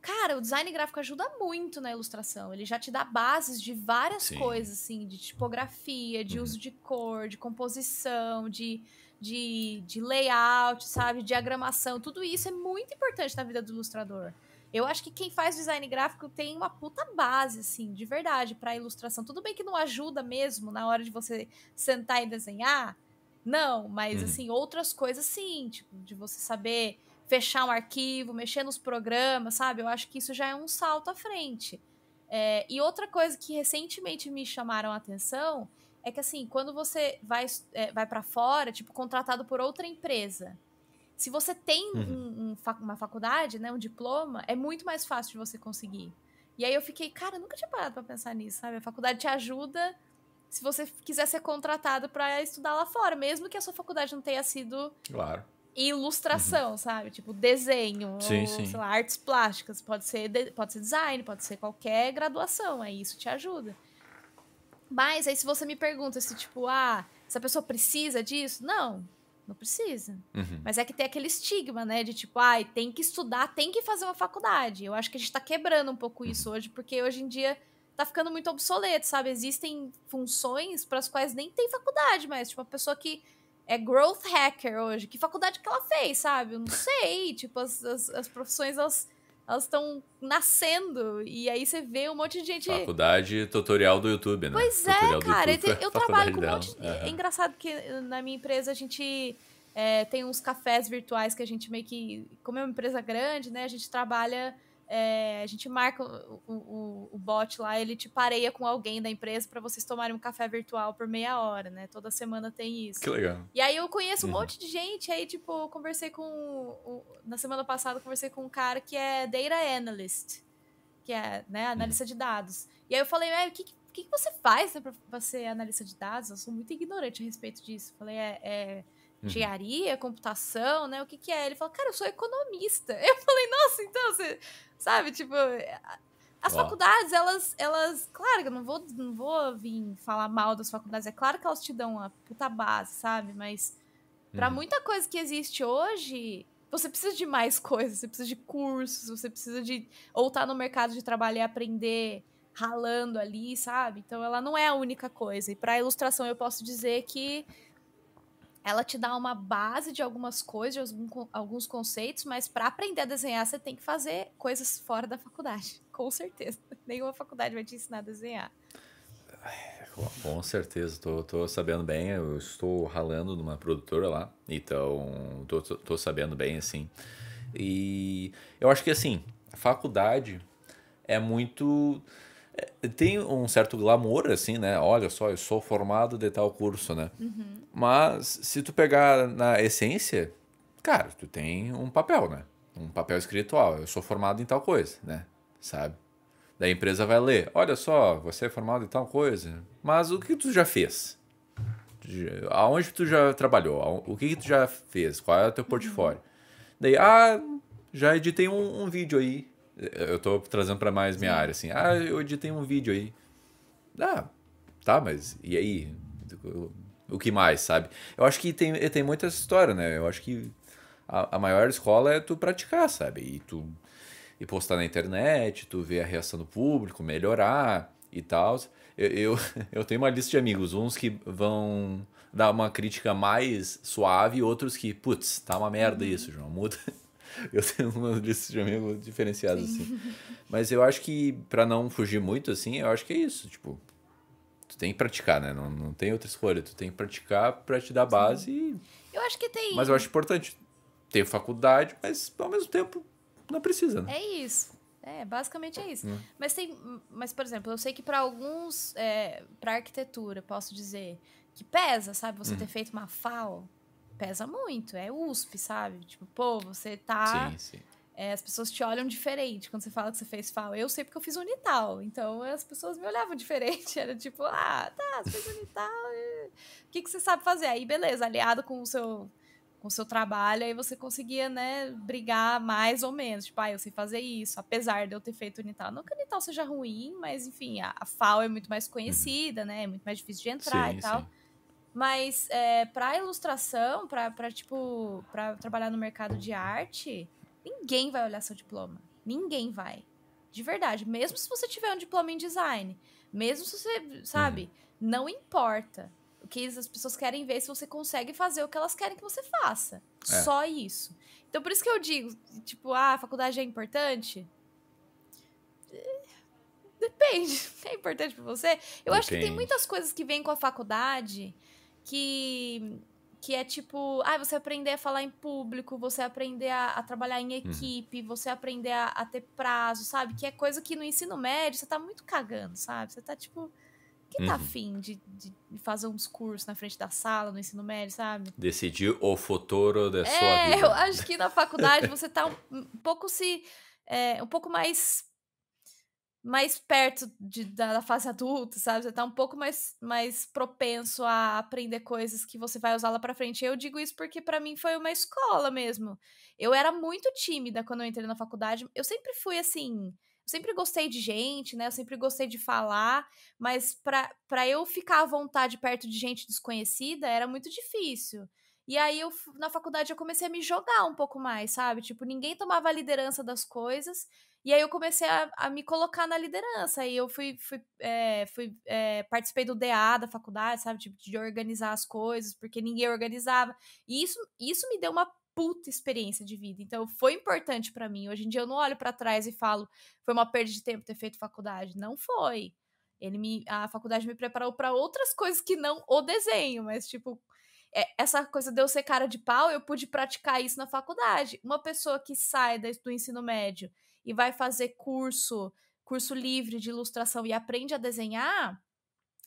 Cara, o design gráfico ajuda muito na ilustração. Ele já te dá bases de várias Sim. coisas, assim, de tipografia, de uhum. uso de cor, de composição, de, de, de layout, sabe? Diagramação. Tudo isso é muito importante na vida do ilustrador. Eu acho que quem faz design gráfico tem uma puta base, assim, de verdade, para ilustração. Tudo bem que não ajuda mesmo na hora de você sentar e desenhar. Não, mas uhum. assim, outras coisas sim, tipo, de você saber fechar um arquivo, mexer nos programas, sabe? Eu acho que isso já é um salto à frente. É, e outra coisa que recentemente me chamaram a atenção é que assim, quando você vai, é, vai para fora, tipo, contratado por outra empresa, se você tem uhum. um, um, uma faculdade, né, um diploma, é muito mais fácil de você conseguir. E aí eu fiquei, cara, eu nunca tinha parado para pensar nisso, sabe? A faculdade te ajuda se você quiser ser contratado para estudar lá fora, mesmo que a sua faculdade não tenha sido claro. ilustração, uhum. sabe? Tipo desenho, sim, ou, sim. sei lá, artes plásticas, pode ser, pode ser design, pode ser qualquer graduação, aí isso te ajuda. Mas aí se você me pergunta se tipo, ah, essa pessoa precisa disso? Não, não precisa. Uhum. Mas é que tem aquele estigma, né? De tipo, ai, ah, tem que estudar, tem que fazer uma faculdade. Eu acho que a gente tá quebrando um pouco isso uhum. hoje, porque hoje em dia tá ficando muito obsoleto, sabe? Existem funções para as quais nem tem faculdade mais. Tipo, uma pessoa que é growth hacker hoje, que faculdade que ela fez, sabe? Eu não sei. tipo, as, as, as profissões, elas elas estão nascendo. E aí você vê um monte de gente. Faculdade tutorial do YouTube, né? Pois é, cara. eu trabalho com um monte. De... é engraçado que na minha empresa a gente é, tem uns cafés virtuais que a gente meio que. Como é uma empresa grande, né? A gente trabalha é, a gente marca o, o, o, bot lá, ele te pareia com alguém da empresa para vocês tomarem um café virtual por meia hora, né? Toda semana tem isso. Que legal. E aí eu conheço um uhum. monte de gente, aí, tipo, conversei com. na semana passada, conversei com um cara que é data analyst, que é, né, uhum. analista uhum. de dados. E aí eu falei, é, o que, que, que você faz né, pra ser é analista de dados? Eu sou muito ignorante a respeito disso. falei, é, é uhum. engenharia, computação, né? O que que é? Ele falou, cara, eu sou economista. Eu falei, nossa, então você Sabe, tipo, é, as Ó. faculdades, elas, elas. Claro que eu não vou, não vou vir falar mal das faculdades. É claro que elas te dão uma puta base, sabe? Mas para uhum. muita coisa que existe hoje, você precisa de mais coisas. Você precisa de cursos, você precisa de. Ou estar tá no mercado de trabalho e aprender ralando ali, sabe? Então ela não é a única coisa. E para ilustração eu posso dizer que ela te dá uma base de algumas coisas, de alguns conceitos, mas para aprender a desenhar você tem que fazer coisas fora da faculdade, com certeza. Nenhuma faculdade vai te ensinar a desenhar. Com certeza, tô, tô sabendo bem, eu estou ralando numa produtora lá, então tô, tô, tô sabendo bem, assim. E eu acho que, assim, faculdade é muito tem um certo glamour, assim, né? Olha só, eu sou formado de tal curso, né? Uhum. Mas se tu pegar na essência, cara, tu tem um papel, né? Um papel espiritual. Eu sou formado em tal coisa, né? Sabe? Daí a empresa vai ler, olha só, você é formado em tal coisa, mas o que tu já fez? Aonde tu já trabalhou? O que tu já fez? Qual é o teu uhum. portfólio? Uhum. Daí, ah, já editei um, um vídeo aí eu tô trazendo para mais minha área, assim. Ah, eu editei um vídeo aí. Ah, tá, mas e aí? O que mais, sabe? Eu acho que tem, tem muita história, né? Eu acho que a, a maior escola é tu praticar, sabe? E tu e postar na internet, tu ver a reação do público, melhorar e tal. Eu, eu, eu, tenho uma lista de amigos, uns que vão dar uma crítica mais suave, outros que, putz, tá uma merda uhum. isso, João, muda. eu tenho umas listas de amigos diferenciadas, Sim. assim. Mas eu acho que, para não fugir muito, assim, eu acho que é isso. Tipo, tu tem que praticar, né? Não, não tem outra escolha. Tu tem que praticar pra te dar base. E... Eu acho que tem. Mas eu acho importante. Ter faculdade, mas ao mesmo tempo não precisa, né? É isso. É, basicamente é isso. Hum. Mas tem, mas por exemplo, eu sei que para alguns, é, para arquitetura, posso dizer que pesa, sabe, você hum. ter feito uma FAO, pesa muito. É USP, sabe? Tipo, pô, você tá. Sim, sim. É, as pessoas te olham diferente. Quando você fala que você fez FAO, eu sei porque eu fiz Unital. Então as pessoas me olhavam diferente. Era tipo, ah, tá, você fez Unital. E... O que, que você sabe fazer? Aí, beleza, aliado com o seu com o seu trabalho, aí você conseguia, né, brigar mais ou menos. Tipo, ah, eu sei fazer isso, apesar de eu ter feito Unital. Não que Unital seja ruim, mas enfim, a, a FAO é muito mais uhum. conhecida, né? É muito mais difícil de entrar sim, e tal. Sim. Mas é, para ilustração, para tipo, para trabalhar no mercado de arte, ninguém vai olhar seu diploma. Ninguém vai. De verdade, mesmo se você tiver um diploma em design, mesmo se você, sabe, uhum. não importa. O que as pessoas querem ver se você consegue fazer o que elas querem que você faça. É. Só isso. Então por isso que eu digo, tipo, ah, a faculdade é importante? Eh, depende. É importante para você? Eu acho que tem muitas coisas que vêm com a faculdade que que é tipo, ah, você aprender a falar em público, você aprender a, a trabalhar em uhum. equipe, uhum. você aprender a, a, ter prazo, sabe? Que é coisa que no ensino médio você tá muito cagando, sabe? Você tá tipo, quem tá uhum. tá afim de, de, fazer uns cursos na frente da sala no ensino médio, sabe? Decidir o futuro da é, sua vida. É, eu acho que na faculdade você tá um, um pouco se. É, um pouco mais mais perto de, da, da, fase adulta, sabe? Você tá um pouco mais, mais propenso a aprender coisas que você vai usar lá pra frente. Eu digo isso porque para mim foi uma escola mesmo. Eu era muito tímida quando eu entrei na faculdade. Eu sempre fui assim. Eu sempre gostei de gente, né? Eu sempre gostei de falar, mas para eu ficar à vontade perto de gente desconhecida era muito difícil. E aí eu na faculdade eu comecei a me jogar um pouco mais, sabe? Tipo, ninguém tomava a liderança das coisas e aí eu comecei a, a me colocar na liderança. E eu fui, fui, é, fui é, participei do DA da faculdade, sabe? Tipo, de organizar as coisas, porque ninguém organizava. E isso, isso me deu uma puta experiência de vida. Então foi importante para mim. Hoje em dia eu não olho para trás e falo, foi uma perda de tempo ter feito faculdade. Não foi. Ele me, a faculdade me preparou para outras coisas que não o desenho, mas tipo, é, essa coisa de eu ser cara de pau, eu pude praticar isso na faculdade. Uma pessoa que sai do ensino médio e vai fazer curso, curso livre de ilustração e aprende a desenhar,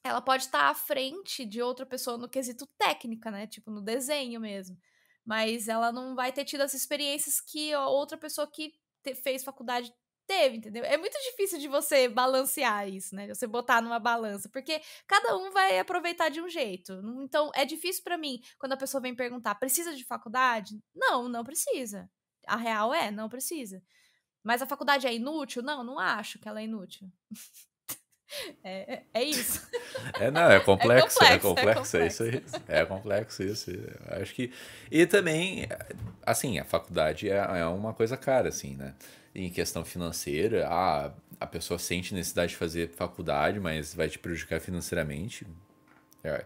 ela pode estar tá à frente de outra pessoa no quesito técnica, né? Tipo, no desenho mesmo. Mas ela não vai ter tido as experiências que outra pessoa que te, fez faculdade teve, entendeu? É muito difícil de você balancear isso, né? Você botar numa balança, porque cada um vai aproveitar de um jeito. Então, é difícil para mim quando a pessoa vem perguntar: precisa de faculdade? Não, não precisa. A real é, não precisa. Mas a faculdade é inútil? Não, não acho que ela é inútil. É, é, é isso. É, não, é, é complexo, é complexo, é complexo, é isso aí. É complexo isso. Acho que. E também, assim, a faculdade é, uma coisa cara, assim, né? Em questão financeira, a, a pessoa sente necessidade de fazer faculdade, mas vai te prejudicar financeiramente. É.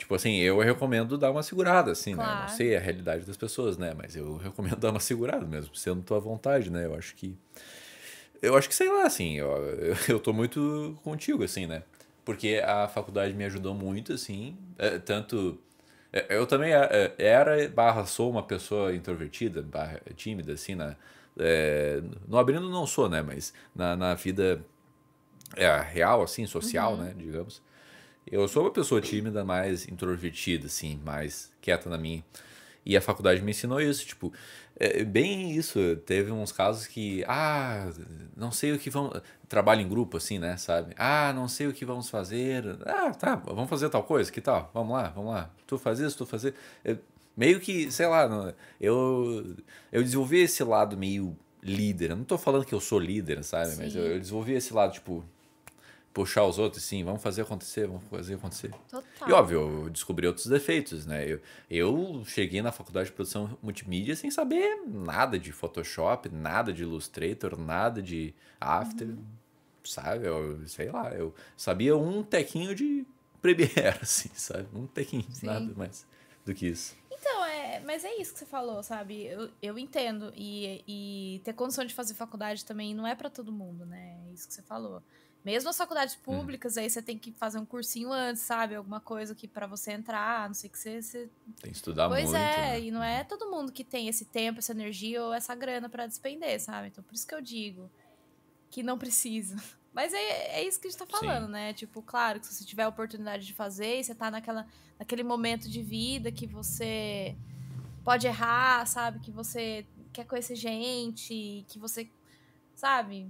Tipo assim, eu recomendo dar uma segurada, assim, claro. né? Não sei a realidade das pessoas, né? Mas eu recomendo dar uma segurada mesmo, sendo tua vontade, né? Eu acho que. Eu acho que, sei lá, assim, eu, eu, tô muito contigo, assim, né? Porque a faculdade me ajudou muito, assim, é, tanto. É, eu também é, era, barra, sou uma pessoa introvertida, barra, tímida, assim, na, é, no abrindo não sou, né? Mas na, na vida é, real, assim, social, uhum. né? Digamos. Eu sou uma pessoa tímida, mais introvertida, assim, mais quieta na minha. E a faculdade me ensinou isso, tipo, é, é bem isso. Teve uns casos que, ah, não sei o que vamos. Trabalho em grupo, assim, né, sabe? Ah, não sei o que vamos fazer. Ah, tá, vamos fazer tal coisa, que tal? Vamos lá, vamos lá. Tu faz isso, tu faz isso. É meio que, sei lá, eu, eu desenvolvi esse lado meio líder. Eu não tô falando que eu sou líder, sabe? Sim. Mas eu, eu desenvolvi esse lado, tipo, puxar os outros, sim, vamos fazer acontecer, vamos fazer acontecer. Total. E óbvio, eu descobri outros defeitos, né? Eu, eu cheguei na faculdade de produção multimídia sem saber nada de Photoshop, nada de Illustrator, nada de After, uhum. sabe? Eu, sei lá, eu sabia um tequinho de Premiere, assim, sabe? Um tequinho, sim. nada mais do que isso. Então, é, mas é isso que você falou, sabe? Eu, eu entendo. E, e ter condição de fazer faculdade também não é para todo mundo, né? É isso que você falou. Mesmo as faculdades hum. públicas, aí você tem que fazer um cursinho antes, sabe? Alguma coisa que para você entrar, não sei que você, você. Tem que estudar pois muito. Pois é, né? e não é uhum. todo mundo que tem esse tempo, essa energia ou essa grana para despender, sabe? Então por isso que eu digo que não precisa. Mas é, é isso que a gente tá falando, Sim. né? Tipo, claro que se você tiver a oportunidade de fazer e você tá naquela, naquele momento de vida que você pode errar, sabe? Que você quer conhecer gente, que você, sabe?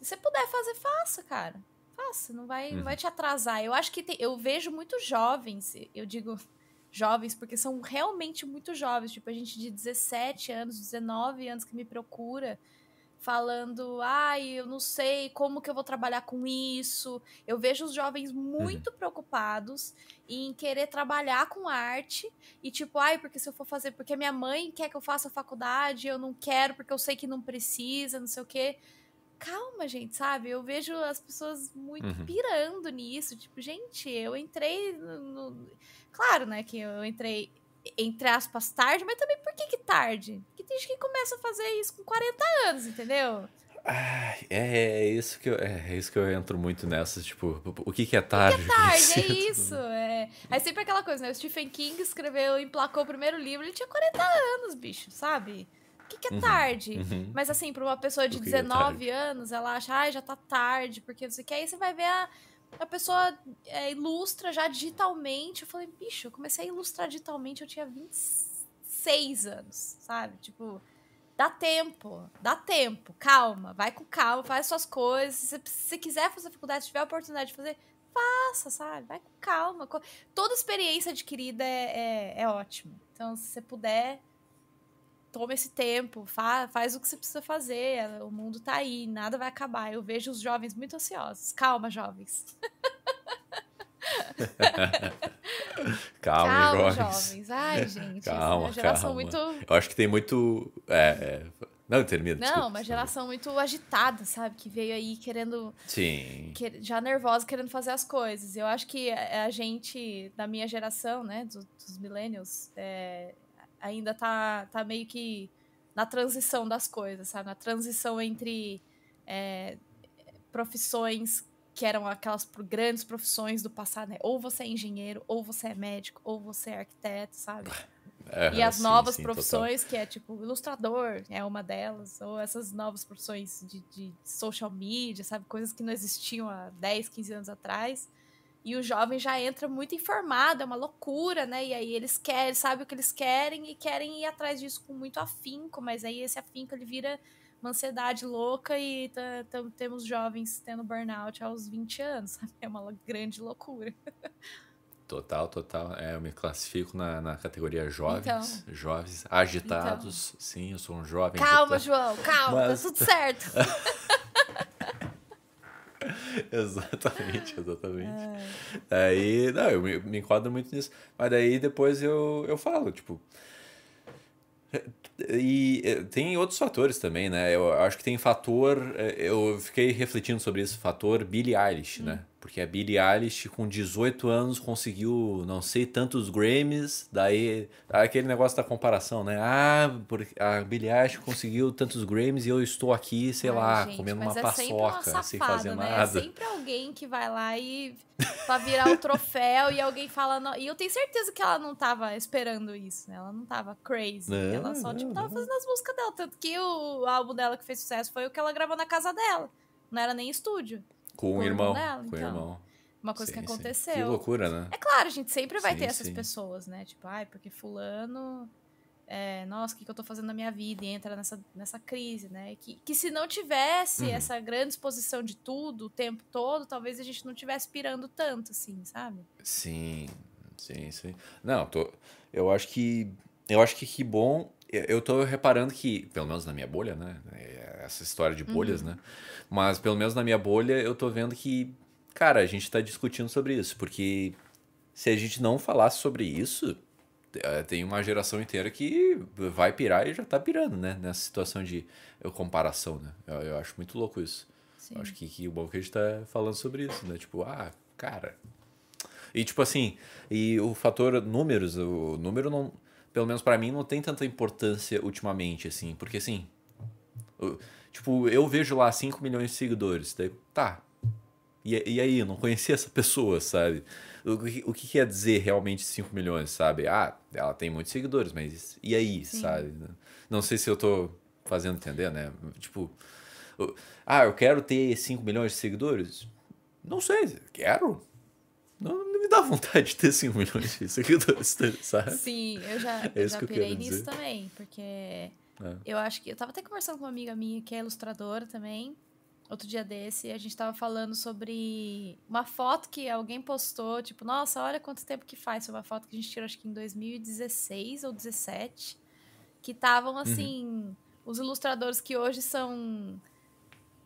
Se você puder fazer, faça, cara. Faça, não vai, uhum. não vai uhum. te atrasar. Eu acho que tem, eu vejo muitos jovens, eu digo jovens porque são realmente muito jovens, tipo a gente de 17 anos, 19 anos que me procura falando, ai, eu não sei como que eu vou trabalhar com isso. Eu vejo os jovens muito uhum. preocupados em querer trabalhar com arte e tipo, ai, porque se eu for fazer, porque minha mãe quer que eu faça faculdade, eu não quero porque eu sei que não precisa, não sei o quê calma, gente, sabe? Eu vejo as pessoas muito uhum. pirando nisso. Tipo, gente, eu entrei no, no... Claro, né, que eu entrei entre aspas, tarde, mas também por que que tarde? Porque tem gente que começa a fazer isso com 40 anos, entendeu? Ah, é, é, isso que eu, é, é, isso que eu entro muito nessa, tipo, o é que que é tarde? O que é tarde, que é, isso, é. é. sempre aquela coisa, né, o Stephen King escreveu, emplacou o primeiro livro, ele tinha 40 anos, bicho, sabe? que, que é uhum, tarde? Uhum. Mas assim, para uma pessoa de 19 é anos, ela acha, ah, já tá tarde, porque não sei o que. Aí você vai ver a, a pessoa é, ilustra já digitalmente. Eu falei, bicho, eu comecei a ilustrar digitalmente, eu tinha 26 anos, sabe? Tipo, dá tempo, dá tempo, calma, vai com calma, faz suas coisas. Se você quiser fazer faculdade, se tiver a oportunidade de fazer, faça, sabe? Vai com calma. Toda experiência adquirida é, é, é ótima. Então, se você puder toma esse tempo, fa faz o que você precisa fazer, o mundo tá aí, nada vai acabar. Eu vejo os jovens muito ansiosos. Calma, jovens. calma, calma jovens. Ai, gente, calma, uma geração calma. muito. Eu acho que tem muito. É, é... Não, termina. Não, desculpa, uma geração muito agitada, sabe? Que veio aí querendo. Sim. Que, já nervosa, querendo fazer as coisas. Eu acho que a, a gente, da minha geração, né, do, dos millennials, é, ainda tá, tá meio que na transição das coisas, sabe? Na transição entre é, profissões que eram aquelas grandes profissões do passado, né? Ou você é engenheiro, ou você é médico, ou você é arquiteto, sabe? É, e as sim, novas sim, profissões, total. que é tipo ilustrador, é uma delas, ou essas novas profissões de, de, social media, sabe? Coisas que não existiam há 10, 15 anos atrás. E o jovem já entra muito informado, é uma loucura, né? E aí eles querem, sabem o que eles querem e querem ir atrás disso com muito afinco, mas aí esse afinco ele vira uma ansiedade louca e tá, tá, temos jovens tendo burnout aos 20 anos, sabe? É uma grande loucura. Total, total. É, eu me classifico na, na categoria jovens. Então, jovens agitados. Então. Sim, eu sou um jovem. Calma, agitado. João, calma, tá mas... tá tudo certo. exatamente, exatamente. É. Aí, não, eu me, me enquadro muito nisso. Mas daí depois eu, eu falo, tipo. E tem outros fatores também, né? Eu acho que tem fator. Eh, eu fiquei refletindo sobre isso, fator Billie Eilish, hum. né? Porque a Billie Eilish, com 18 anos, conseguiu não sei tantos Grammys. Daí, aquele negócio da comparação, né? Ah, a Billie Eilish conseguiu tantos Grammys e eu estou aqui, sei lá, gente, comendo uma é paçoca, safada, sem fazer né? É nada. É sempre alguém que vai lá e pra virar o troféu e alguém fala. Não... E eu tenho certeza que ela não tava esperando isso, né? Ela não tava crazy. Não, ela só, tipo, não, tipo, tava fazendo as músicas dela. Tanto que o álbum dela que fez sucesso foi o que ela gravou na casa dela. Não era nem estúdio. Com o irmão. Dela, com o então. irmão. Uma coisa sim, que aconteceu. Sim. Que loucura, né? É claro, a gente sempre vai sim, ter essas pessoas, né? Tipo, ai, porque fulano. É, nossa, o que, que eu tô fazendo na minha vida? E entra nessa, nessa crise, né? Que, que se não tivesse uhum. essa grande exposição de tudo o tempo todo, talvez a gente não tivesse pirando tanto, assim, sabe? Sim, sim, sim. Não, tô, eu acho que. Eu acho que que bom eu tô reparando que, pelo menos na minha bolha, né? É essa história de bolhas, uhum. né? Mas pelo menos na minha bolha, eu tô vendo que, cara, a gente tá discutindo sobre isso, porque se a gente não falasse sobre isso, é, tem uma geração inteira que vai pirar e já tá pirando, né? Nessa situação de comparação, né? Eu, eu acho muito louco isso. Sim. acho que, que o bom que a gente tá falando sobre isso, né? Tipo, ah, cara. E tipo assim, e o fator números, o número não pelo menos para mim, não tem tanta importância ultimamente, assim. Porque, assim, eu, tipo, eu vejo lá 5 milhões de seguidores. Daí, tá. E, e aí? Eu não conheci essa pessoa, sabe? O, que, o que quer dizer realmente 5 milhões, sabe? Ah, ela tem muitos seguidores, mas e aí, Sim. sabe? Não sei se eu tô fazendo entender, né? Tipo, ah, eu quero ter 5 milhões de seguidores? Não sei, quero me dá vontade de ter 5 milhões disso aqui, sabe? Sim, eu já, é eu já pirei eu nisso dizer. também, porque é. eu acho que. Eu tava até conversando com uma amiga minha que é ilustradora também, outro dia desse, e a gente tava falando sobre uma foto que alguém postou, tipo, nossa, olha quanto tempo que faz. Foi uma foto que a gente tirou, acho que em 2016 ou 2017, que estavam uhum. assim. Uhum. Os ilustradores que hoje são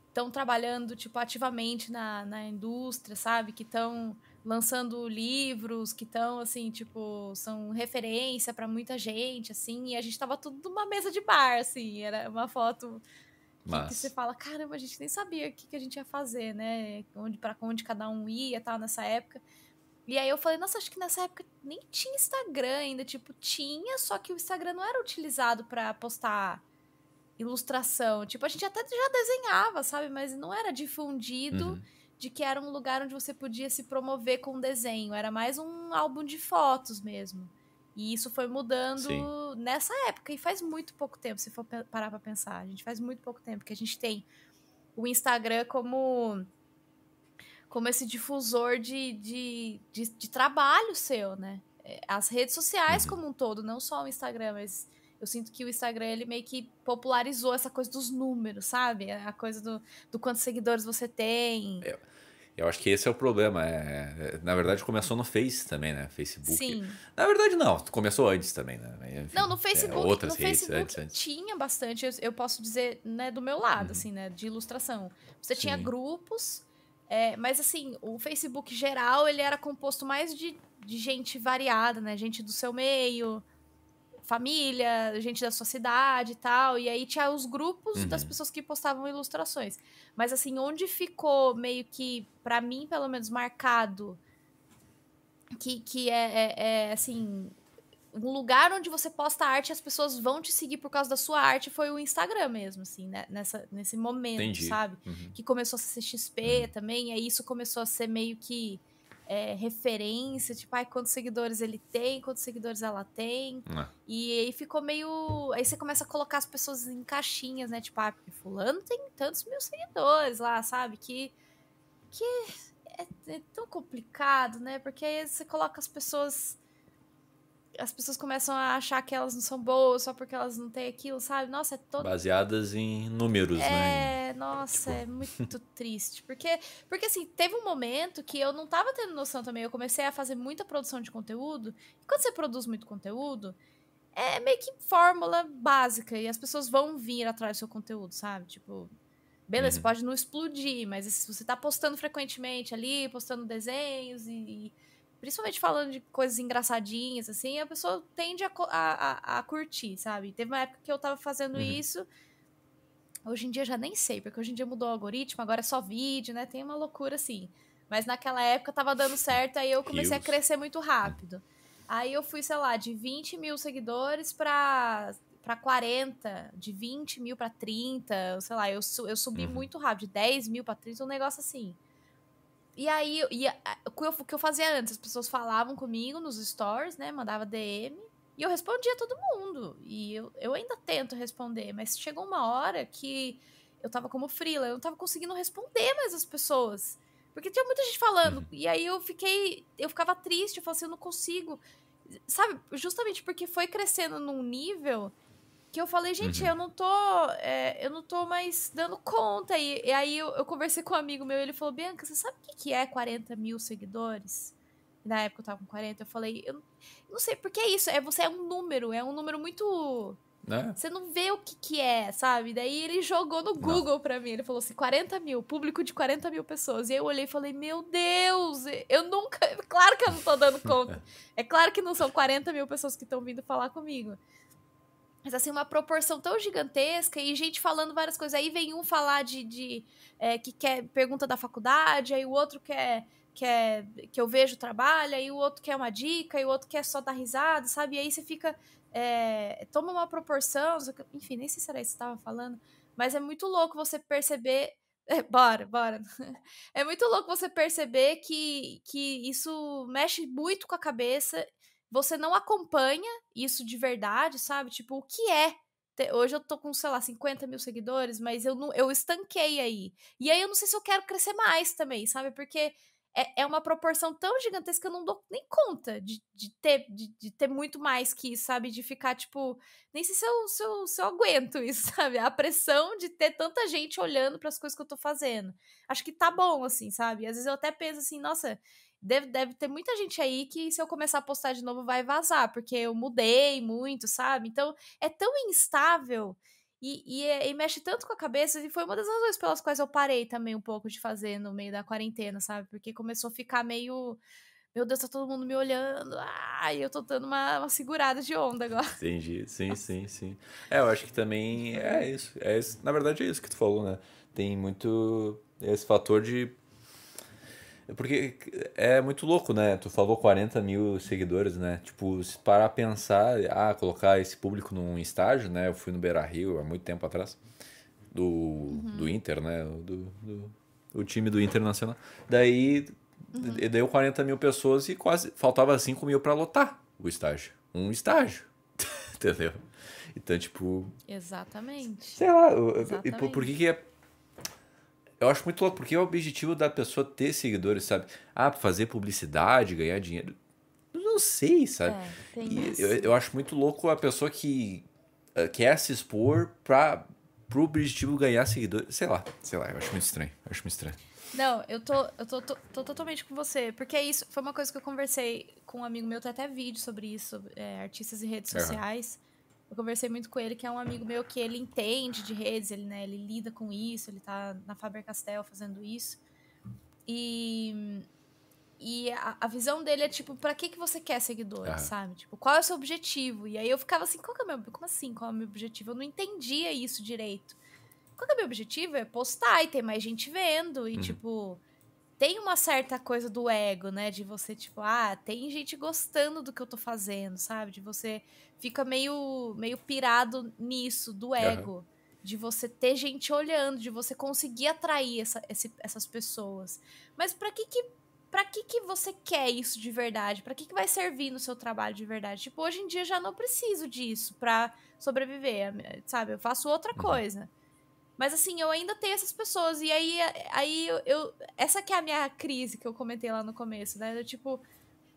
estão trabalhando tipo ativamente na, na indústria, sabe? Que estão lançando livros que estão assim, tipo, são referência para muita gente, assim, e a gente tava tudo numa mesa de bar, assim, era uma foto Mas... que, você fala, caramba, a gente nem sabia o que, que a gente ia fazer, né? Onde para onde cada um ia, tal nessa época. E aí eu falei, nossa, acho que nessa época nem tinha Instagram ainda, tipo, tinha, só que o Instagram não era utilizado para postar ilustração. Tipo, a gente até já desenhava, sabe? Mas não era difundido. Uhum de que era um lugar onde você podia se promover com desenho. Era mais um álbum de fotos mesmo. E isso foi mudando Sim. nessa época. E faz muito pouco tempo, se for parar pra pensar. A gente faz muito pouco tempo que a gente tem o Instagram como como esse difusor de, de, de, de trabalho seu, né? É, as redes sociais uhum. como um todo, não só o Instagram, mas eu sinto que o Instagram, ele meio que popularizou essa coisa dos números, sabe? A coisa do, do quantos seguidores você tem. Eu, é, eu acho que esse é o problema. É, é, na verdade, começou no Face também, né? Facebook. Sim. Na verdade, não. Começou antes também, né? Enfim, não, no é, Facebook, é, outras no redes, Facebook antes, antes. tinha bastante, eu, eu, posso dizer, né, do meu lado, uhum. assim, né? De ilustração. Você Sim. tinha grupos... É, mas assim, o Facebook geral, ele era composto mais de, de gente variada, né? Gente do seu meio, família, gente da sua cidade e tal. E aí tinha os grupos uhum. das pessoas que postavam ilustrações. Mas assim, onde ficou meio que, para mim, pelo menos, marcado que, que é, é, é, assim. Um lugar onde você posta arte e as pessoas vão te seguir por causa da sua arte foi o Instagram mesmo, assim, né? Nessa, nesse momento, Entendi. sabe? Uhum. Que começou a ser XP uhum. também, e aí isso começou a ser meio que é, referência, tipo, ai, quantos seguidores ele tem, quantos seguidores ela tem. Ah. E aí ficou meio. Aí você começa a colocar as pessoas em caixinhas, né? Tipo, ah, porque fulano tem tantos mil seguidores lá, sabe? Que. Que é, é tão complicado, né? Porque aí você coloca as pessoas as pessoas começam a achar que elas não são boas só porque elas não têm aquilo, sabe? Nossa, é todo. Baseadas em números, é, né? É, tipo, nossa, tipo... é muito triste. Porque, porque, assim, teve um momento que eu não tava tendo noção também. Eu comecei a fazer muita produção de conteúdo. E quando você produz muito conteúdo, é meio que fórmula básica. E as pessoas vão vir atrás do seu conteúdo, sabe? Tipo. Beleza, uhum. pode não explodir, mas se você tá postando frequentemente ali, postando desenhos e, e principalmente falando de coisas engraçadinhas, assim, a pessoa tende a, a, a curtir, sabe? Teve uma época que eu tava fazendo uhum. isso. Hoje em dia já nem sei, porque hoje em dia mudou o algoritmo, agora é só vídeo, né? Tem uma loucura assim. Mas naquela época tava dando certo, aí eu comecei Deus. a crescer muito rápido. Aí eu fui, sei lá, de 20 mil seguidores pra, pra 40, de 20 mil pra 30, sei lá, eu, eu subi uhum. muito rápido, de 10 mil pra 30, um negócio assim. E aí, e, o que eu fazia antes? As pessoas falavam comigo nos stories, né? Mandava DM. E eu respondia todo mundo. E eu, eu ainda tento responder, mas chegou uma hora que eu tava como frila, eu não tava conseguindo responder mais as pessoas. Porque tinha muita gente falando. Uhum. E aí eu fiquei. Eu ficava triste, eu falei assim, eu não consigo. Sabe, justamente porque foi crescendo num nível que eu falei, gente, uhum. eu não tô. É, eu não tô mais dando conta. E, e aí eu, eu, conversei com um amigo meu e ele falou, Bianca, você sabe o que, que é 40 mil seguidores? Na época eu tava com 40, eu falei, eu não sei, porque é isso, é, você é um número, é um número muito. Né? Você não vê o que, que é, sabe? Daí ele jogou no Google não. pra mim. Ele falou assim: 40 mil, público de 40 mil pessoas. E eu olhei e falei: Meu Deus, eu nunca. Claro que eu não tô dando conta. é claro que não são 40 mil pessoas que estão vindo falar comigo. Mas assim, uma proporção tão gigantesca e gente falando várias coisas. Aí vem um falar de. de é, que quer pergunta da faculdade, aí o outro quer quer que eu vejo trabalho aí o outro quer uma dica, e o outro quer só dar risada, sabe? E aí você fica. É, toma uma proporção, enfim, nem sei se era isso que estava falando, mas é muito louco você perceber. É, bora, bora. É muito louco você perceber que, que isso mexe muito com a cabeça você não acompanha isso de verdade, sabe? Tipo, o que é? Hoje eu tô com, sei lá, 50 mil seguidores, mas eu, não, eu estanquei aí. E aí eu não sei se eu quero crescer mais também, sabe? Porque é, é uma proporção tão gigantesca que eu não dou nem conta de, de ter, de, de, ter muito mais que isso, sabe? De ficar, tipo, nem sei se eu, se eu, se eu aguento isso, sabe? A pressão de ter tanta gente olhando para as coisas que eu tô fazendo. Acho que tá bom, assim, sabe? Às vezes eu até penso assim, nossa, Deve, deve ter muita gente aí que, se eu começar a postar de novo, vai vazar, porque eu mudei muito, sabe? Então, é tão instável e, e, é, e, mexe tanto com a cabeça, e foi uma das razões pelas quais eu parei também um pouco de fazer no meio da quarentena, sabe? Porque começou a ficar meio. Meu Deus, tá todo mundo me olhando. Ai, eu tô dando uma, uma segurada de onda agora. Entendi. Sim, sim, sim. É, eu acho que também é isso. É isso. Na verdade, é isso que tu falou, né? Tem muito esse fator de porque é muito louco, né? Tu falou 40 mil seguidores, né? Tipo, se parar a pensar, ah, colocar esse público num estágio, né? Eu fui no Beira Rio há muito tempo atrás, do, uhum. do Inter, né? Do, do, o time do Internacional. Daí uhum. deu 40 mil pessoas e quase faltava 5 mil para lotar o estágio. Um estágio. Entendeu? Então, tipo. Exatamente. Sei lá, Exatamente. por que, que é eu acho muito louco, porque é o objetivo da pessoa ter seguidores, sabe? Ah, fazer publicidade, ganhar dinheiro. Eu não sei, sabe? É, e eu, eu, acho muito louco a pessoa que uh, quer se expor para pro objetivo ganhar seguidores. Sei lá, sei lá, eu acho muito estranho. Eu acho muito estranho. Não, eu tô, eu tô, tô, tô totalmente com você. Porque é isso, foi uma coisa que eu conversei com um amigo meu, tem até vídeo sobre isso, sobre, é, artistas e redes sociais. Uhum eu conversei muito com ele, que é um amigo meu que ele entende de redes, ele, né, ele lida com isso, ele tá na Faber-Castell fazendo isso. E e a, a, visão dele é tipo, para que que você quer seguidores, sabe? Tipo, qual é o seu objetivo? E aí eu ficava assim, qual que é meu, como assim, qual é o meu objetivo? Eu não entendia isso direito. Qual que é o meu objetivo? É postar e ter mais gente vendo e uhum. tipo, tem uma certa coisa do ego, né? De você, tipo, ah, tem gente gostando do que eu tô fazendo, sabe? De você fica meio, meio pirado nisso, do ego. Uhum. De você ter gente olhando, de você conseguir atrair essa, esse, essas pessoas. Mas pra que que. Pra que, que você quer isso de verdade? Pra que, que vai servir no seu trabalho de verdade? Tipo, hoje em dia já não preciso disso pra sobreviver, sabe? Eu faço outra uhum. coisa. Mas assim, eu ainda tenho essas pessoas. E aí, aí eu, eu Essa que é a minha crise que eu comentei lá no começo, né? Eu, tipo,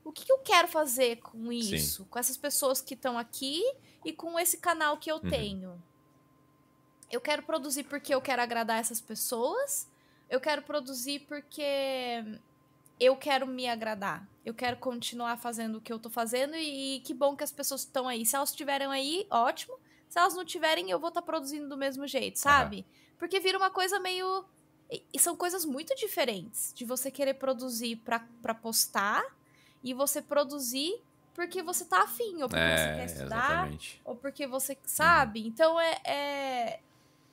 o que, eu quero fazer com isso? Sim. Com essas pessoas que estão aqui e com esse canal que eu uhum. tenho. Eu quero produzir porque eu quero agradar essas pessoas. Eu quero produzir porque eu quero me agradar. Eu quero continuar fazendo o que eu tô fazendo e, e que bom que as pessoas estão aí. Se elas estiverem aí, ótimo se elas não tiverem, eu vou estar tá produzindo do mesmo jeito, sabe? Uhum. Porque vira uma coisa meio. E são coisas muito diferentes de você querer produzir para postar e você produzir porque você tá afim, ou porque é, você quer estudar, exatamente. ou porque você sabe. Uhum. Então é, é,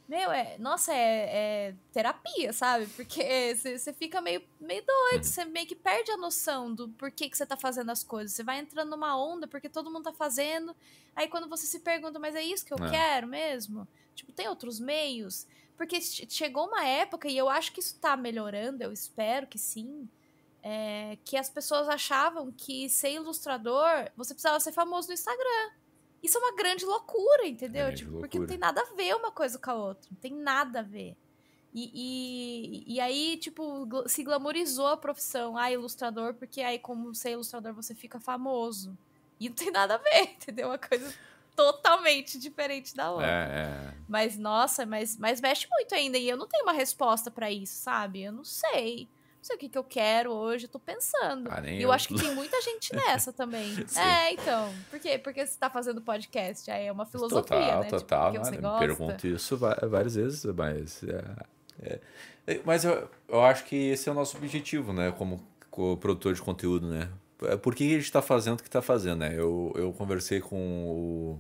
meu, é, nossa, é, é terapia, sabe? Porque você fica meio, meio doido, uhum. você meio que perde a noção do porquê que você tá fazendo as coisas. Você vai entrando numa onda porque todo mundo tá fazendo. Aí quando você se pergunta, mas é isso que eu é. quero mesmo? Tipo, tem outros meios? Porque chegou uma época, e eu acho que isso tá melhorando, eu espero que sim, é, que as pessoas achavam que ser ilustrador, você precisava ser famoso no Instagram. Isso é uma grande loucura, entendeu? Grande tipo, loucura. porque não tem nada a ver uma coisa com a outra. Não tem nada a ver. E, e, e, aí, tipo, se glamorizou a profissão, ah, ilustrador, porque aí, como ser ilustrador, você fica famoso. E não tem nada a ver, entendeu? Uma coisa totalmente diferente da outra. É, é. Mas, nossa, mas, mas mexe muito ainda. E eu não tenho uma resposta para isso, sabe? Eu não sei sei o que, que eu quero hoje, eu tô pensando. Ah, e eu, eu, acho que tem muita gente nessa também. é, então. Por quê? Porque você tá fazendo podcast, aí é uma filosofia, total, né? Total, tipo, total. Né, me pergunto isso várias vezes, mas... É, é. Mas eu, eu acho que esse é o nosso objetivo, né? Como, produtor de conteúdo, né? É, por que a gente está fazendo o que está fazendo, né? Eu, eu conversei com o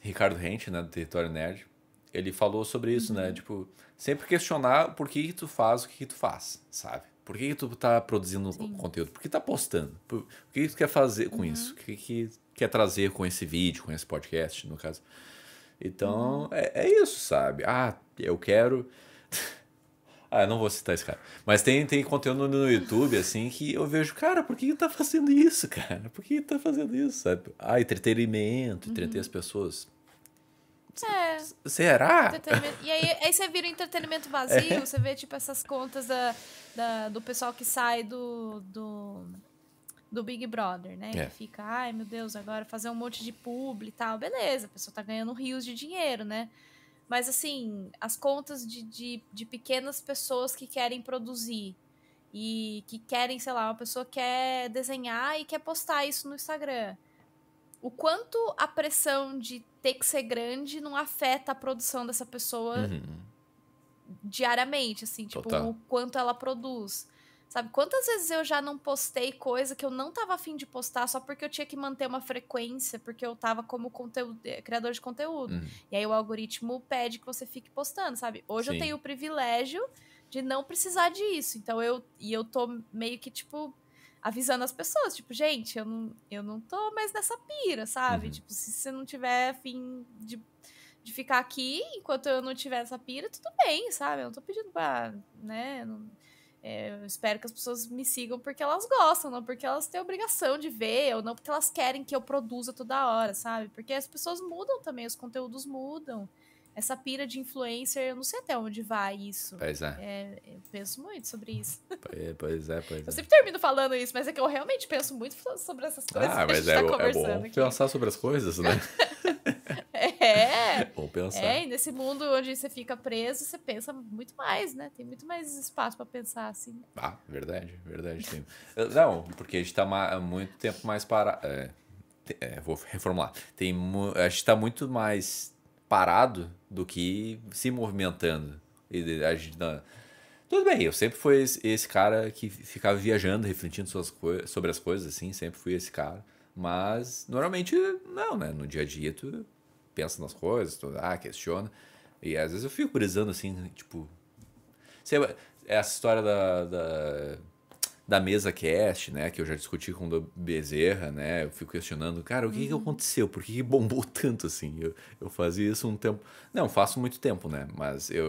Ricardo Rente, né? Do Território Nerd. Ele falou sobre isso, né, uhum. né? Tipo, sempre questionar por que, que tu faz o que, que tu faz, sabe? Por que, que tu tá produzindo Sim. conteúdo? Por que tá postando? Por, o que, que tu quer fazer com uhum. isso? O que, que quer trazer com esse vídeo, com esse podcast, no caso? Então, uhum. é, é isso, sabe? Ah, eu quero. Ah, eu não vou citar esse cara. Mas tem, tem conteúdo no YouTube, assim, que eu vejo, cara, por que ele tá fazendo isso, cara? Por que ele tá fazendo isso, sabe? Ah, entretenimento, entreter uhum. as pessoas. É. Será? E aí, aí você vira o entretenimento vazio, é. você vê, tipo, essas contas da, da, do pessoal que sai do, do, do Big Brother, né? É. fica, ai meu Deus, agora fazer um monte de publi e tal. Beleza, a pessoa tá ganhando rios de dinheiro, né? Mas assim, as contas de, de, de pequenas pessoas que querem produzir e que querem, sei lá, uma pessoa quer desenhar e quer postar isso no Instagram. O quanto a pressão de ter que ser grande não afeta a produção dessa pessoa uhum. diariamente, assim, tipo, Total. o quanto ela produz. Sabe, quantas vezes eu já não postei coisa que eu não tava afim de postar só porque eu tinha que manter uma frequência, porque eu tava como conteúdo, eh, criador de conteúdo. Uhum. E aí o algoritmo pede que você fique postando, sabe? Hoje Sim. eu tenho o privilégio de não precisar disso. Então eu e eu tô meio que tipo avisando as pessoas, tipo, gente, eu não, eu não tô mais nessa pira, sabe? Uhum. Tipo, se você não tiver fim de, de ficar aqui enquanto eu não tiver essa pira, tudo bem, sabe? Eu não tô pedindo pra, né? Não, é, eu espero que as pessoas me sigam porque elas gostam, não porque elas têm obrigação de ver, ou não porque elas querem que eu produza toda hora, sabe? Porque as pessoas mudam também, os conteúdos mudam essa pira de influencer, eu não sei até onde vai isso. Pois é. é eu penso muito sobre isso. Pois é, pois é. Eu sempre termino falando isso, mas é que eu realmente penso muito sobre essas coisas ah, que a gente é, tá é conversando é bom aqui. pensar sobre as coisas, né? é. Bom pensar. É, e nesse mundo onde você fica preso, você pensa muito mais, né? Tem muito mais espaço para pensar, assim. Ah, verdade, verdade. Sim. não, porque a gente tá muito tempo mais para... É, é vou reformular. Tem, a gente tá muito mais parado do que se movimentando. E a gente não... Tudo bem, eu sempre fui esse, cara que ficava viajando, refletindo sobre as coisas, assim, sempre fui esse cara. Mas normalmente não, né? No dia a dia tu pensa nas coisas, tu ah, questiona. E às vezes eu fico brisando assim, tipo. Sei, é essa história da, da da mesa cast, né? Que eu já discuti com o Bezerra, né? Eu fico questionando, cara, o que, uhum. que aconteceu? Por que, que bombou tanto assim? Eu, eu fazia isso um tempo. Não, faço muito tempo, né? Mas eu,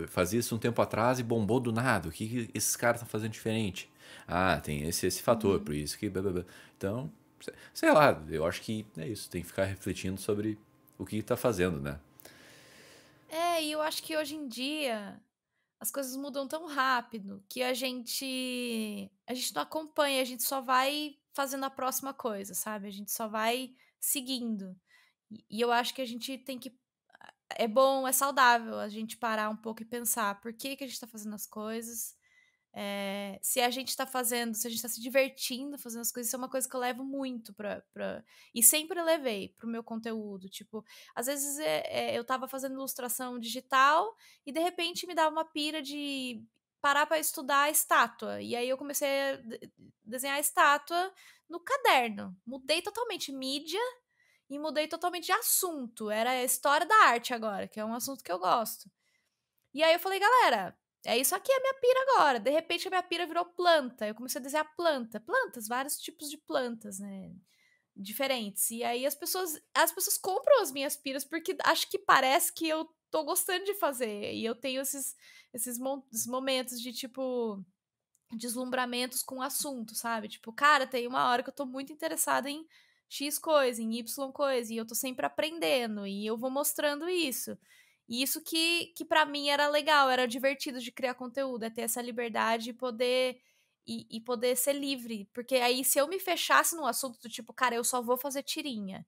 eu fazia isso um tempo atrás e bombou do nada. O que, que esses caras estão tá fazendo diferente? Ah, tem esse, esse fator, uhum. por isso que. Blá, blá, blá. Então, sei lá, eu acho que é isso. Tem que ficar refletindo sobre o que está fazendo, né? É, e eu acho que hoje em dia as coisas mudam tão rápido que a gente a gente não acompanha, a gente só vai fazendo a próxima coisa, sabe? A gente só vai seguindo. E, eu acho que a gente tem que é bom, é saudável a gente parar um pouco e pensar por que que a gente está fazendo as coisas, é, se a gente está fazendo, se a gente está se divertindo fazendo as coisas, isso é uma coisa que eu levo muito pra. pra e sempre levei pro meu conteúdo. Tipo, às vezes é, é, eu estava fazendo ilustração digital e de repente me dava uma pira de parar para estudar a estátua. E aí eu comecei a desenhar a estátua no caderno. Mudei totalmente mídia e mudei totalmente de assunto. Era a história da arte agora, que é um assunto que eu gosto. E aí eu falei, galera, é isso aqui é a minha pira agora. De repente a minha pira virou planta. Eu comecei a desenhar planta, plantas, vários tipos de plantas, né? Diferentes. E aí as pessoas, as pessoas compram as minhas piras porque acho que parece que eu tô gostando de fazer. E eu tenho esses esses, esses momentos de tipo deslumbramentos com o assunto, sabe? Tipo, cara, tem uma hora que eu tô muito interessada em X coisa, em Y coisa, e eu tô sempre aprendendo, e eu vou mostrando isso. E isso que, que para mim era legal, era divertido de criar conteúdo, é ter essa liberdade e poder e, e, poder ser livre. Porque aí, se eu me fechasse no assunto do tipo, cara, eu só vou fazer tirinha,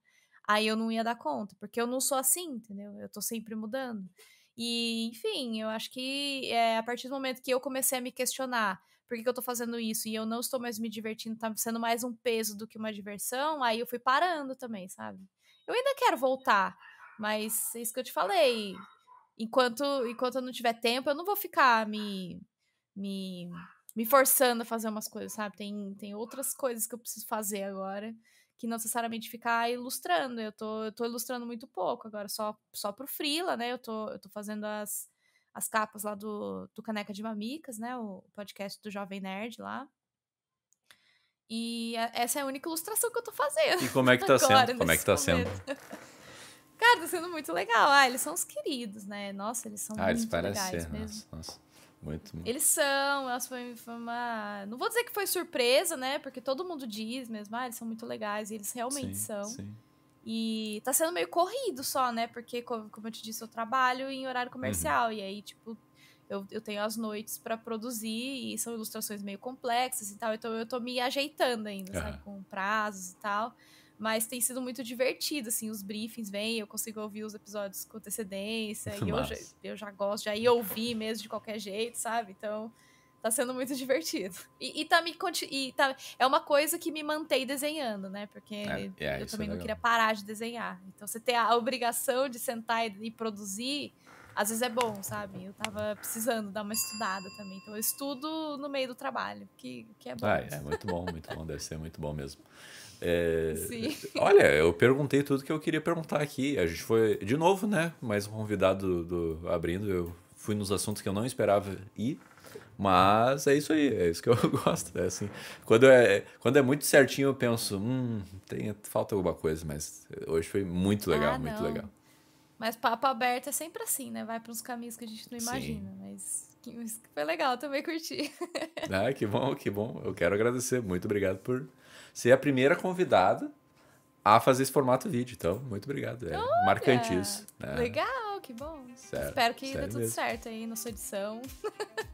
aí eu não ia dar conta, porque eu não sou assim, entendeu? Eu tô sempre mudando. E, enfim, eu acho que é, a partir do momento que eu comecei a me questionar por que, que eu tô fazendo isso e eu não estou mais me divertindo, tá sendo mais um peso do que uma diversão, aí eu fui parando também, sabe? Eu ainda quero voltar mas é isso que eu te falei. Enquanto, enquanto eu não tiver tempo, eu não vou ficar me, me, me forçando a fazer umas coisas, sabe? Tem, tem outras coisas que eu preciso fazer agora que não necessariamente ficar ilustrando. Eu tô, eu tô ilustrando muito pouco agora, só, só pro Frila, né? Eu tô, eu tô fazendo as, as capas lá do, do Caneca de Mamicas, né? O podcast do Jovem Nerd lá. E é, essa é a única ilustração que eu tô fazendo. E como é que tá agora, sendo? Como é que tá momento. sendo? Cara, tá sendo muito legal. Ah, eles são os queridos, né? Nossa, eles são ah, muito eles parecem, legais mesmo. Nossa, nossa. Muito, muito. Eles são, elas foi, foi uma. Não vou dizer que foi surpresa, né? Porque todo mundo diz mesmo, ah, eles são muito legais, e eles realmente sim, são. Sim. E tá sendo meio corrido só, né? Porque, como, como eu te disse, eu trabalho em horário uhum. comercial. Uhum. E aí, tipo, eu, eu tenho as noites para produzir e são ilustrações meio complexas e tal. Então eu tô me ajeitando ainda, uhum. sabe? Com prazos e tal. Mas tem sido muito divertido, assim, os briefings vêm, eu consigo ouvir os episódios com antecedência, e eu já, eu já gosto, já ia ouvir mesmo de qualquer jeito, sabe? Então, tá sendo muito divertido. E, e tá me. E tá, é uma coisa que me mantém desenhando, né? Porque é, é, eu é também é não queria parar de desenhar. Então, você ter a obrigação de sentar e, e produzir às vezes é bom, sabe? Eu tava precisando dar uma estudada também. Então eu estudo no meio do trabalho, que, que é bom. Ah, é, é muito bom, muito bom, deve ser muito bom mesmo. É, Sim. Olha, eu perguntei tudo que eu queria perguntar aqui. A gente foi, de novo, né? Mais um convidado do, do Abrindo. Eu fui nos assuntos que eu não esperava ir. Mas é isso aí, é isso que eu gosto. É assim, quando é, quando é muito certinho, eu penso, hum, tem, falta alguma coisa, mas hoje foi muito legal, ah, muito legal. Mas papo aberto é sempre assim, né? Vai para uns caminhos que a gente não imagina, Sim. mas foi legal, também curti. ah, que bom, que bom. Eu quero agradecer. Muito obrigado por ser a primeira convidada a fazer esse formato vídeo. Então, muito obrigado. É Olha, marcante isso. Né? Legal, que bom. Espero que dê tudo mesmo. certo aí na sua edição.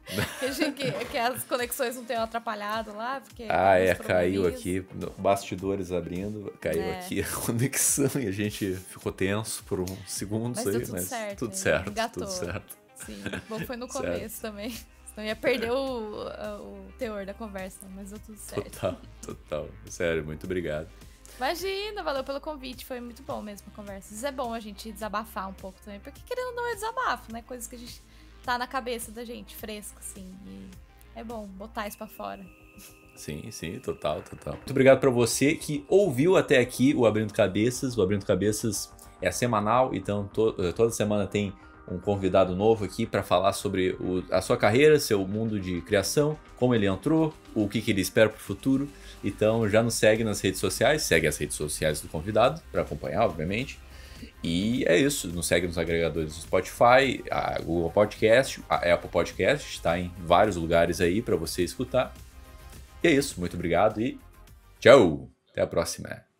que, que, as conexões não tenham atrapalhado lá. Porque ah, é, caiu aqui, bastidores abrindo, caiu é. aqui a conexão e a gente ficou tenso por uns segundos mas aí, mas certo, tudo certo, engatou. tudo certo. Sim. Bom, foi no começo também. Senão ia perder o, o teor da conversa, mas deu tudo certo. Total, total. Sério, muito obrigado. Imagina, valeu pelo convite, foi muito bom mesmo a conversa. Isso é bom a gente desabafar um pouco também, porque querendo não é desabafo, né? Coisas que a gente tá na cabeça da gente, fresco assim. E é bom botar isso pra fora. Sim, sim, total, total. Muito obrigado para você que ouviu até aqui o Abrindo Cabeças. O Abrindo Cabeças é semanal, então to toda semana tem um convidado novo aqui para falar sobre o, a sua carreira, seu mundo de criação, como ele entrou, o que, que ele espera para o futuro. Então já nos segue nas redes sociais, segue as redes sociais do convidado para acompanhar, obviamente. E é isso, nos segue nos agregadores do Spotify, a Google Podcast, a Apple Podcast, está em vários lugares aí para você escutar. E é isso, muito obrigado e tchau! Até a próxima!